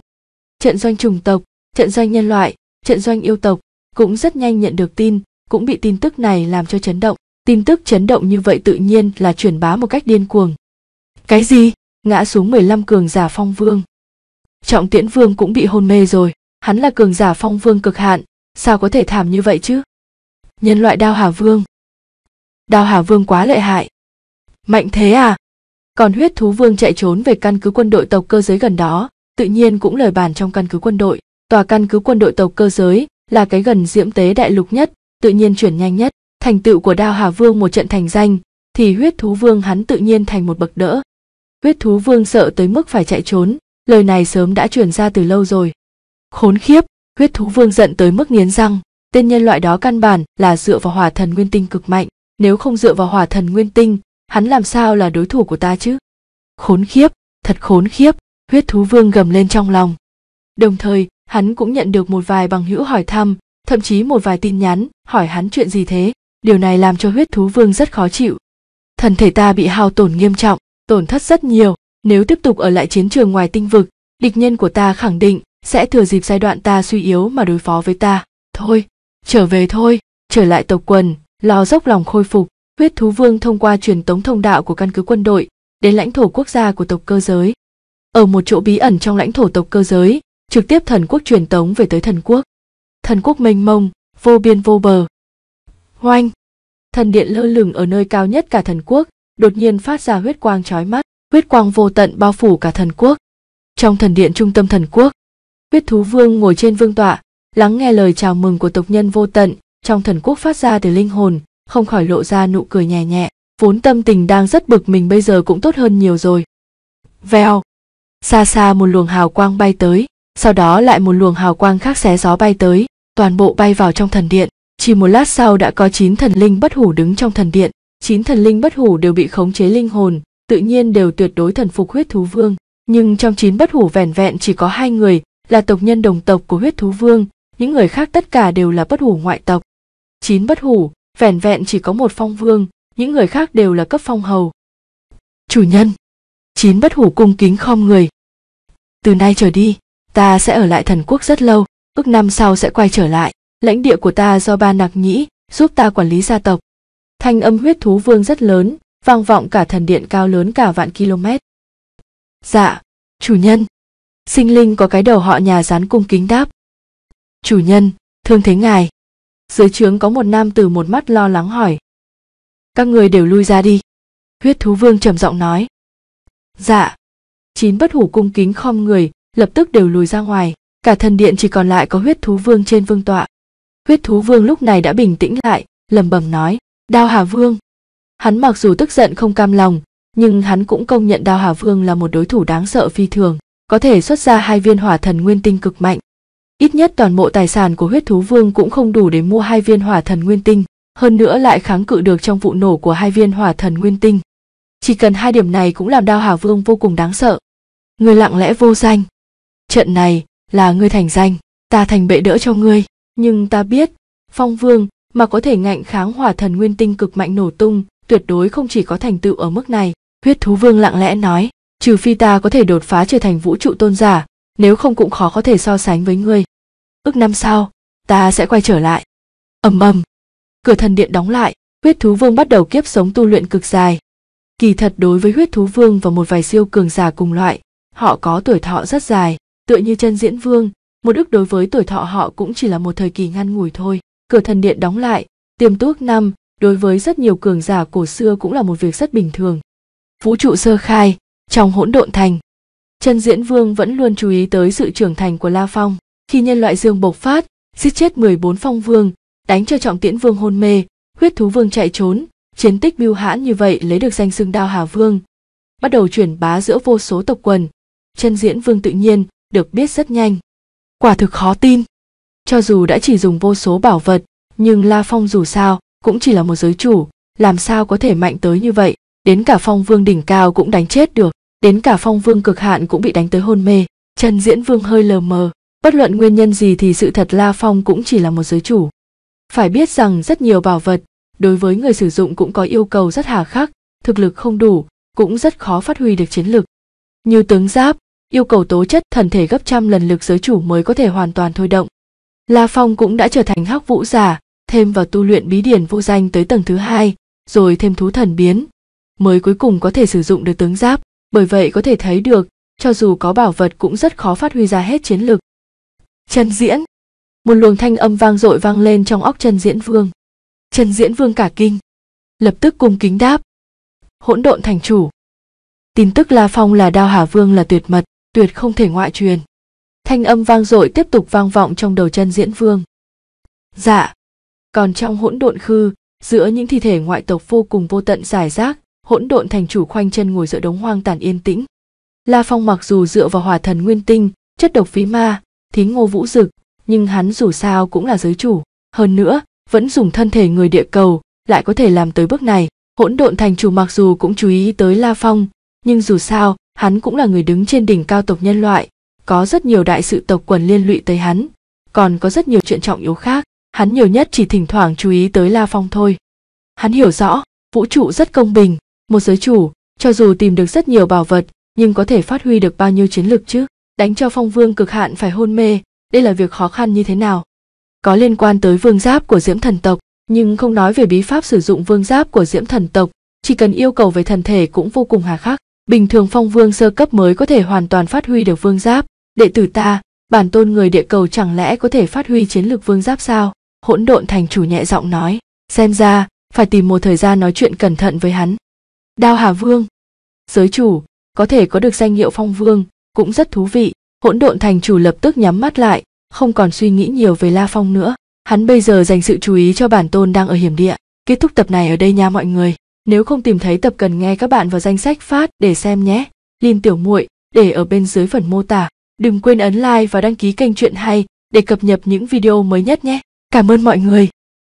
Trận doanh trùng tộc, trận doanh nhân loại, trận doanh yêu tộc cũng rất nhanh nhận được tin, cũng bị tin tức này làm cho chấn động. Tin tức chấn động như vậy tự nhiên là truyền bá một cách điên cuồng. Cái gì? Ngã xuống 15 cường giả phong vương. Trọng Tiễn Vương cũng bị hôn mê rồi, hắn là cường giả phong vương cực hạn, sao có thể thảm như vậy chứ nhân loại đao hà vương đao hà vương quá lợi hại mạnh thế à còn huyết thú vương chạy trốn về căn cứ quân đội tộc cơ giới gần đó tự nhiên cũng lời bàn trong căn cứ quân đội tòa căn cứ quân đội tộc cơ giới là cái gần diễm tế đại lục nhất tự nhiên chuyển nhanh nhất thành tựu của đao hà vương một trận thành danh thì huyết thú vương hắn tự nhiên thành một bậc đỡ huyết thú vương sợ tới mức phải chạy trốn lời này sớm đã truyền ra từ lâu rồi khốn khiếp huyết thú vương giận tới mức nghiến răng tên nhân loại đó căn bản là dựa vào hỏa thần nguyên tinh cực mạnh nếu không dựa vào hỏa thần nguyên tinh hắn làm sao là đối thủ của ta chứ khốn khiếp thật khốn khiếp huyết thú vương gầm lên trong lòng đồng thời hắn cũng nhận được một vài bằng hữu hỏi thăm thậm chí một vài tin nhắn hỏi hắn chuyện gì thế điều này làm cho huyết thú vương rất khó chịu thần thể ta bị hao tổn nghiêm trọng tổn thất rất nhiều nếu tiếp tục ở lại chiến trường ngoài tinh vực địch nhân của ta khẳng định sẽ thừa dịp giai đoạn ta suy yếu mà đối phó với ta thôi trở về thôi trở lại tộc quần lo dốc lòng khôi phục huyết thú vương thông qua truyền tống thông đạo của căn cứ quân đội đến lãnh thổ quốc gia của tộc cơ giới ở một chỗ bí ẩn trong lãnh thổ tộc cơ giới trực tiếp thần quốc truyền tống về tới thần quốc thần quốc mênh mông vô biên vô bờ hoanh thần điện lơ lửng ở nơi cao nhất cả thần quốc đột nhiên phát ra huyết quang chói mắt huyết quang vô tận bao phủ cả thần quốc trong thần điện trung tâm thần quốc Huyết thú vương ngồi trên vương tọa, lắng nghe lời chào mừng của tộc nhân vô tận, trong thần quốc phát ra từ linh hồn, không khỏi lộ ra nụ cười nhẹ nhẹ, vốn tâm tình đang rất bực mình bây giờ cũng tốt hơn nhiều rồi. Vèo, xa xa một luồng hào quang bay tới, sau đó lại một luồng hào quang khác xé gió bay tới, toàn bộ bay vào trong thần điện, chỉ một lát sau đã có chín thần linh bất hủ đứng trong thần điện, chín thần linh bất hủ đều bị khống chế linh hồn, tự nhiên đều tuyệt đối thần phục huyết thú vương, nhưng trong chín bất hủ vẻn vẹn chỉ có hai người là tộc nhân đồng tộc của huyết thú vương, những người khác tất cả đều là bất hủ ngoại tộc. Chín bất hủ, vẻn vẹn chỉ có một phong vương, những người khác đều là cấp phong hầu. Chủ nhân, chín bất hủ cung kính khom người. Từ nay trở đi, ta sẽ ở lại thần quốc rất lâu, ước năm sau sẽ quay trở lại, lãnh địa của ta do ba nặc nhĩ, giúp ta quản lý gia tộc. Thanh âm huyết thú vương rất lớn, vang vọng cả thần điện cao lớn cả vạn km. Dạ, chủ nhân. Sinh linh có cái đầu họ nhà rán cung kính đáp. Chủ nhân, thương thế ngài. Dưới trướng có một nam tử một mắt lo lắng hỏi. Các người đều lui ra đi. Huyết thú vương trầm giọng nói. Dạ. Chín bất hủ cung kính khom người, lập tức đều lùi ra ngoài. Cả thần điện chỉ còn lại có huyết thú vương trên vương tọa. Huyết thú vương lúc này đã bình tĩnh lại, lầm bầm nói. Đao Hà Vương. Hắn mặc dù tức giận không cam lòng, nhưng hắn cũng công nhận Đao Hà Vương là một đối thủ đáng sợ phi thường có thể xuất ra hai viên hỏa thần nguyên tinh cực mạnh. Ít nhất toàn bộ tài sản của huyết thú vương cũng không đủ để mua hai viên hỏa thần nguyên tinh, hơn nữa lại kháng cự được trong vụ nổ của hai viên hỏa thần nguyên tinh. Chỉ cần hai điểm này cũng làm đao hà vương vô cùng đáng sợ. Người lặng lẽ vô danh. Trận này là ngươi thành danh, ta thành bệ đỡ cho ngươi. Nhưng ta biết, phong vương mà có thể ngạnh kháng hỏa thần nguyên tinh cực mạnh nổ tung, tuyệt đối không chỉ có thành tựu ở mức này. Huyết thú vương lặng lẽ nói trừ phi ta có thể đột phá trở thành vũ trụ tôn giả nếu không cũng khó có thể so sánh với ngươi ước năm sau ta sẽ quay trở lại ầm ầm cửa thần điện đóng lại huyết thú vương bắt đầu kiếp sống tu luyện cực dài kỳ thật đối với huyết thú vương và một vài siêu cường giả cùng loại họ có tuổi thọ rất dài tựa như chân diễn vương một ức đối với tuổi thọ họ cũng chỉ là một thời kỳ ngăn ngủi thôi cửa thần điện đóng lại tiêm tước năm đối với rất nhiều cường giả cổ xưa cũng là một việc rất bình thường vũ trụ sơ khai trong hỗn độn thành, chân Diễn Vương vẫn luôn chú ý tới sự trưởng thành của La Phong. Khi nhân loại dương bộc phát, giết chết 14 phong vương, đánh cho trọng tiễn vương hôn mê, huyết thú vương chạy trốn, chiến tích biêu hãn như vậy lấy được danh xưng đao hà vương. Bắt đầu chuyển bá giữa vô số tộc quần, chân diễn vương tự nhiên được biết rất nhanh. Quả thực khó tin. Cho dù đã chỉ dùng vô số bảo vật, nhưng La Phong dù sao cũng chỉ là một giới chủ, làm sao có thể mạnh tới như vậy đến cả phong vương đỉnh cao cũng đánh chết được đến cả phong vương cực hạn cũng bị đánh tới hôn mê trần diễn vương hơi lờ mờ bất luận nguyên nhân gì thì sự thật la phong cũng chỉ là một giới chủ phải biết rằng rất nhiều bảo vật đối với người sử dụng cũng có yêu cầu rất hà khắc thực lực không đủ cũng rất khó phát huy được chiến lực như tướng giáp yêu cầu tố chất thần thể gấp trăm lần lực giới chủ mới có thể hoàn toàn thôi động la phong cũng đã trở thành hắc vũ giả thêm vào tu luyện bí điển vô danh tới tầng thứ hai rồi thêm thú thần biến mới cuối cùng có thể sử dụng được tướng giáp bởi vậy có thể thấy được cho dù có bảo vật cũng rất khó phát huy ra hết chiến lực trần diễn một luồng thanh âm vang dội vang lên trong óc trần diễn vương trần diễn vương cả kinh lập tức cung kính đáp hỗn độn thành chủ tin tức la phong là đao hà vương là tuyệt mật tuyệt không thể ngoại truyền thanh âm vang dội tiếp tục vang vọng trong đầu chân diễn vương dạ còn trong hỗn độn khư giữa những thi thể ngoại tộc vô cùng vô tận giải rác hỗn độn thành chủ khoanh chân ngồi giữa đống hoang tàn yên tĩnh la phong mặc dù dựa vào hỏa thần nguyên tinh chất độc phí ma thí ngô vũ dực nhưng hắn dù sao cũng là giới chủ hơn nữa vẫn dùng thân thể người địa cầu lại có thể làm tới bước này hỗn độn thành chủ mặc dù cũng chú ý tới la phong nhưng dù sao hắn cũng là người đứng trên đỉnh cao tộc nhân loại có rất nhiều đại sự tộc quần liên lụy tới hắn còn có rất nhiều chuyện trọng yếu khác hắn nhiều nhất chỉ thỉnh thoảng chú ý tới la phong thôi hắn hiểu rõ vũ trụ rất công bình một giới chủ cho dù tìm được rất nhiều bảo vật nhưng có thể phát huy được bao nhiêu chiến lược chứ đánh cho phong vương cực hạn phải hôn mê đây là việc khó khăn như thế nào có liên quan tới vương giáp của diễm thần tộc nhưng không nói về bí pháp sử dụng vương giáp của diễm thần tộc chỉ cần yêu cầu về thần thể cũng vô cùng hà khắc bình thường phong vương sơ cấp mới có thể hoàn toàn phát huy được vương giáp đệ tử ta bản tôn người địa cầu chẳng lẽ có thể phát huy chiến lược vương giáp sao hỗn độn thành chủ nhẹ giọng nói xem ra phải tìm một thời gian nói chuyện cẩn thận với hắn Đao Hà Vương Giới chủ, có thể có được danh hiệu phong vương, cũng rất thú vị. Hỗn độn thành chủ lập tức nhắm mắt lại, không còn suy nghĩ nhiều về La Phong nữa. Hắn bây giờ dành sự chú ý cho bản tôn đang ở hiểm địa. Kết thúc tập này ở đây nha mọi người. Nếu không tìm thấy tập cần nghe các bạn vào danh sách phát để xem nhé. Lin tiểu muội để ở bên dưới phần mô tả. Đừng quên ấn like và đăng ký kênh chuyện hay để cập nhật những video mới nhất nhé. Cảm ơn mọi người.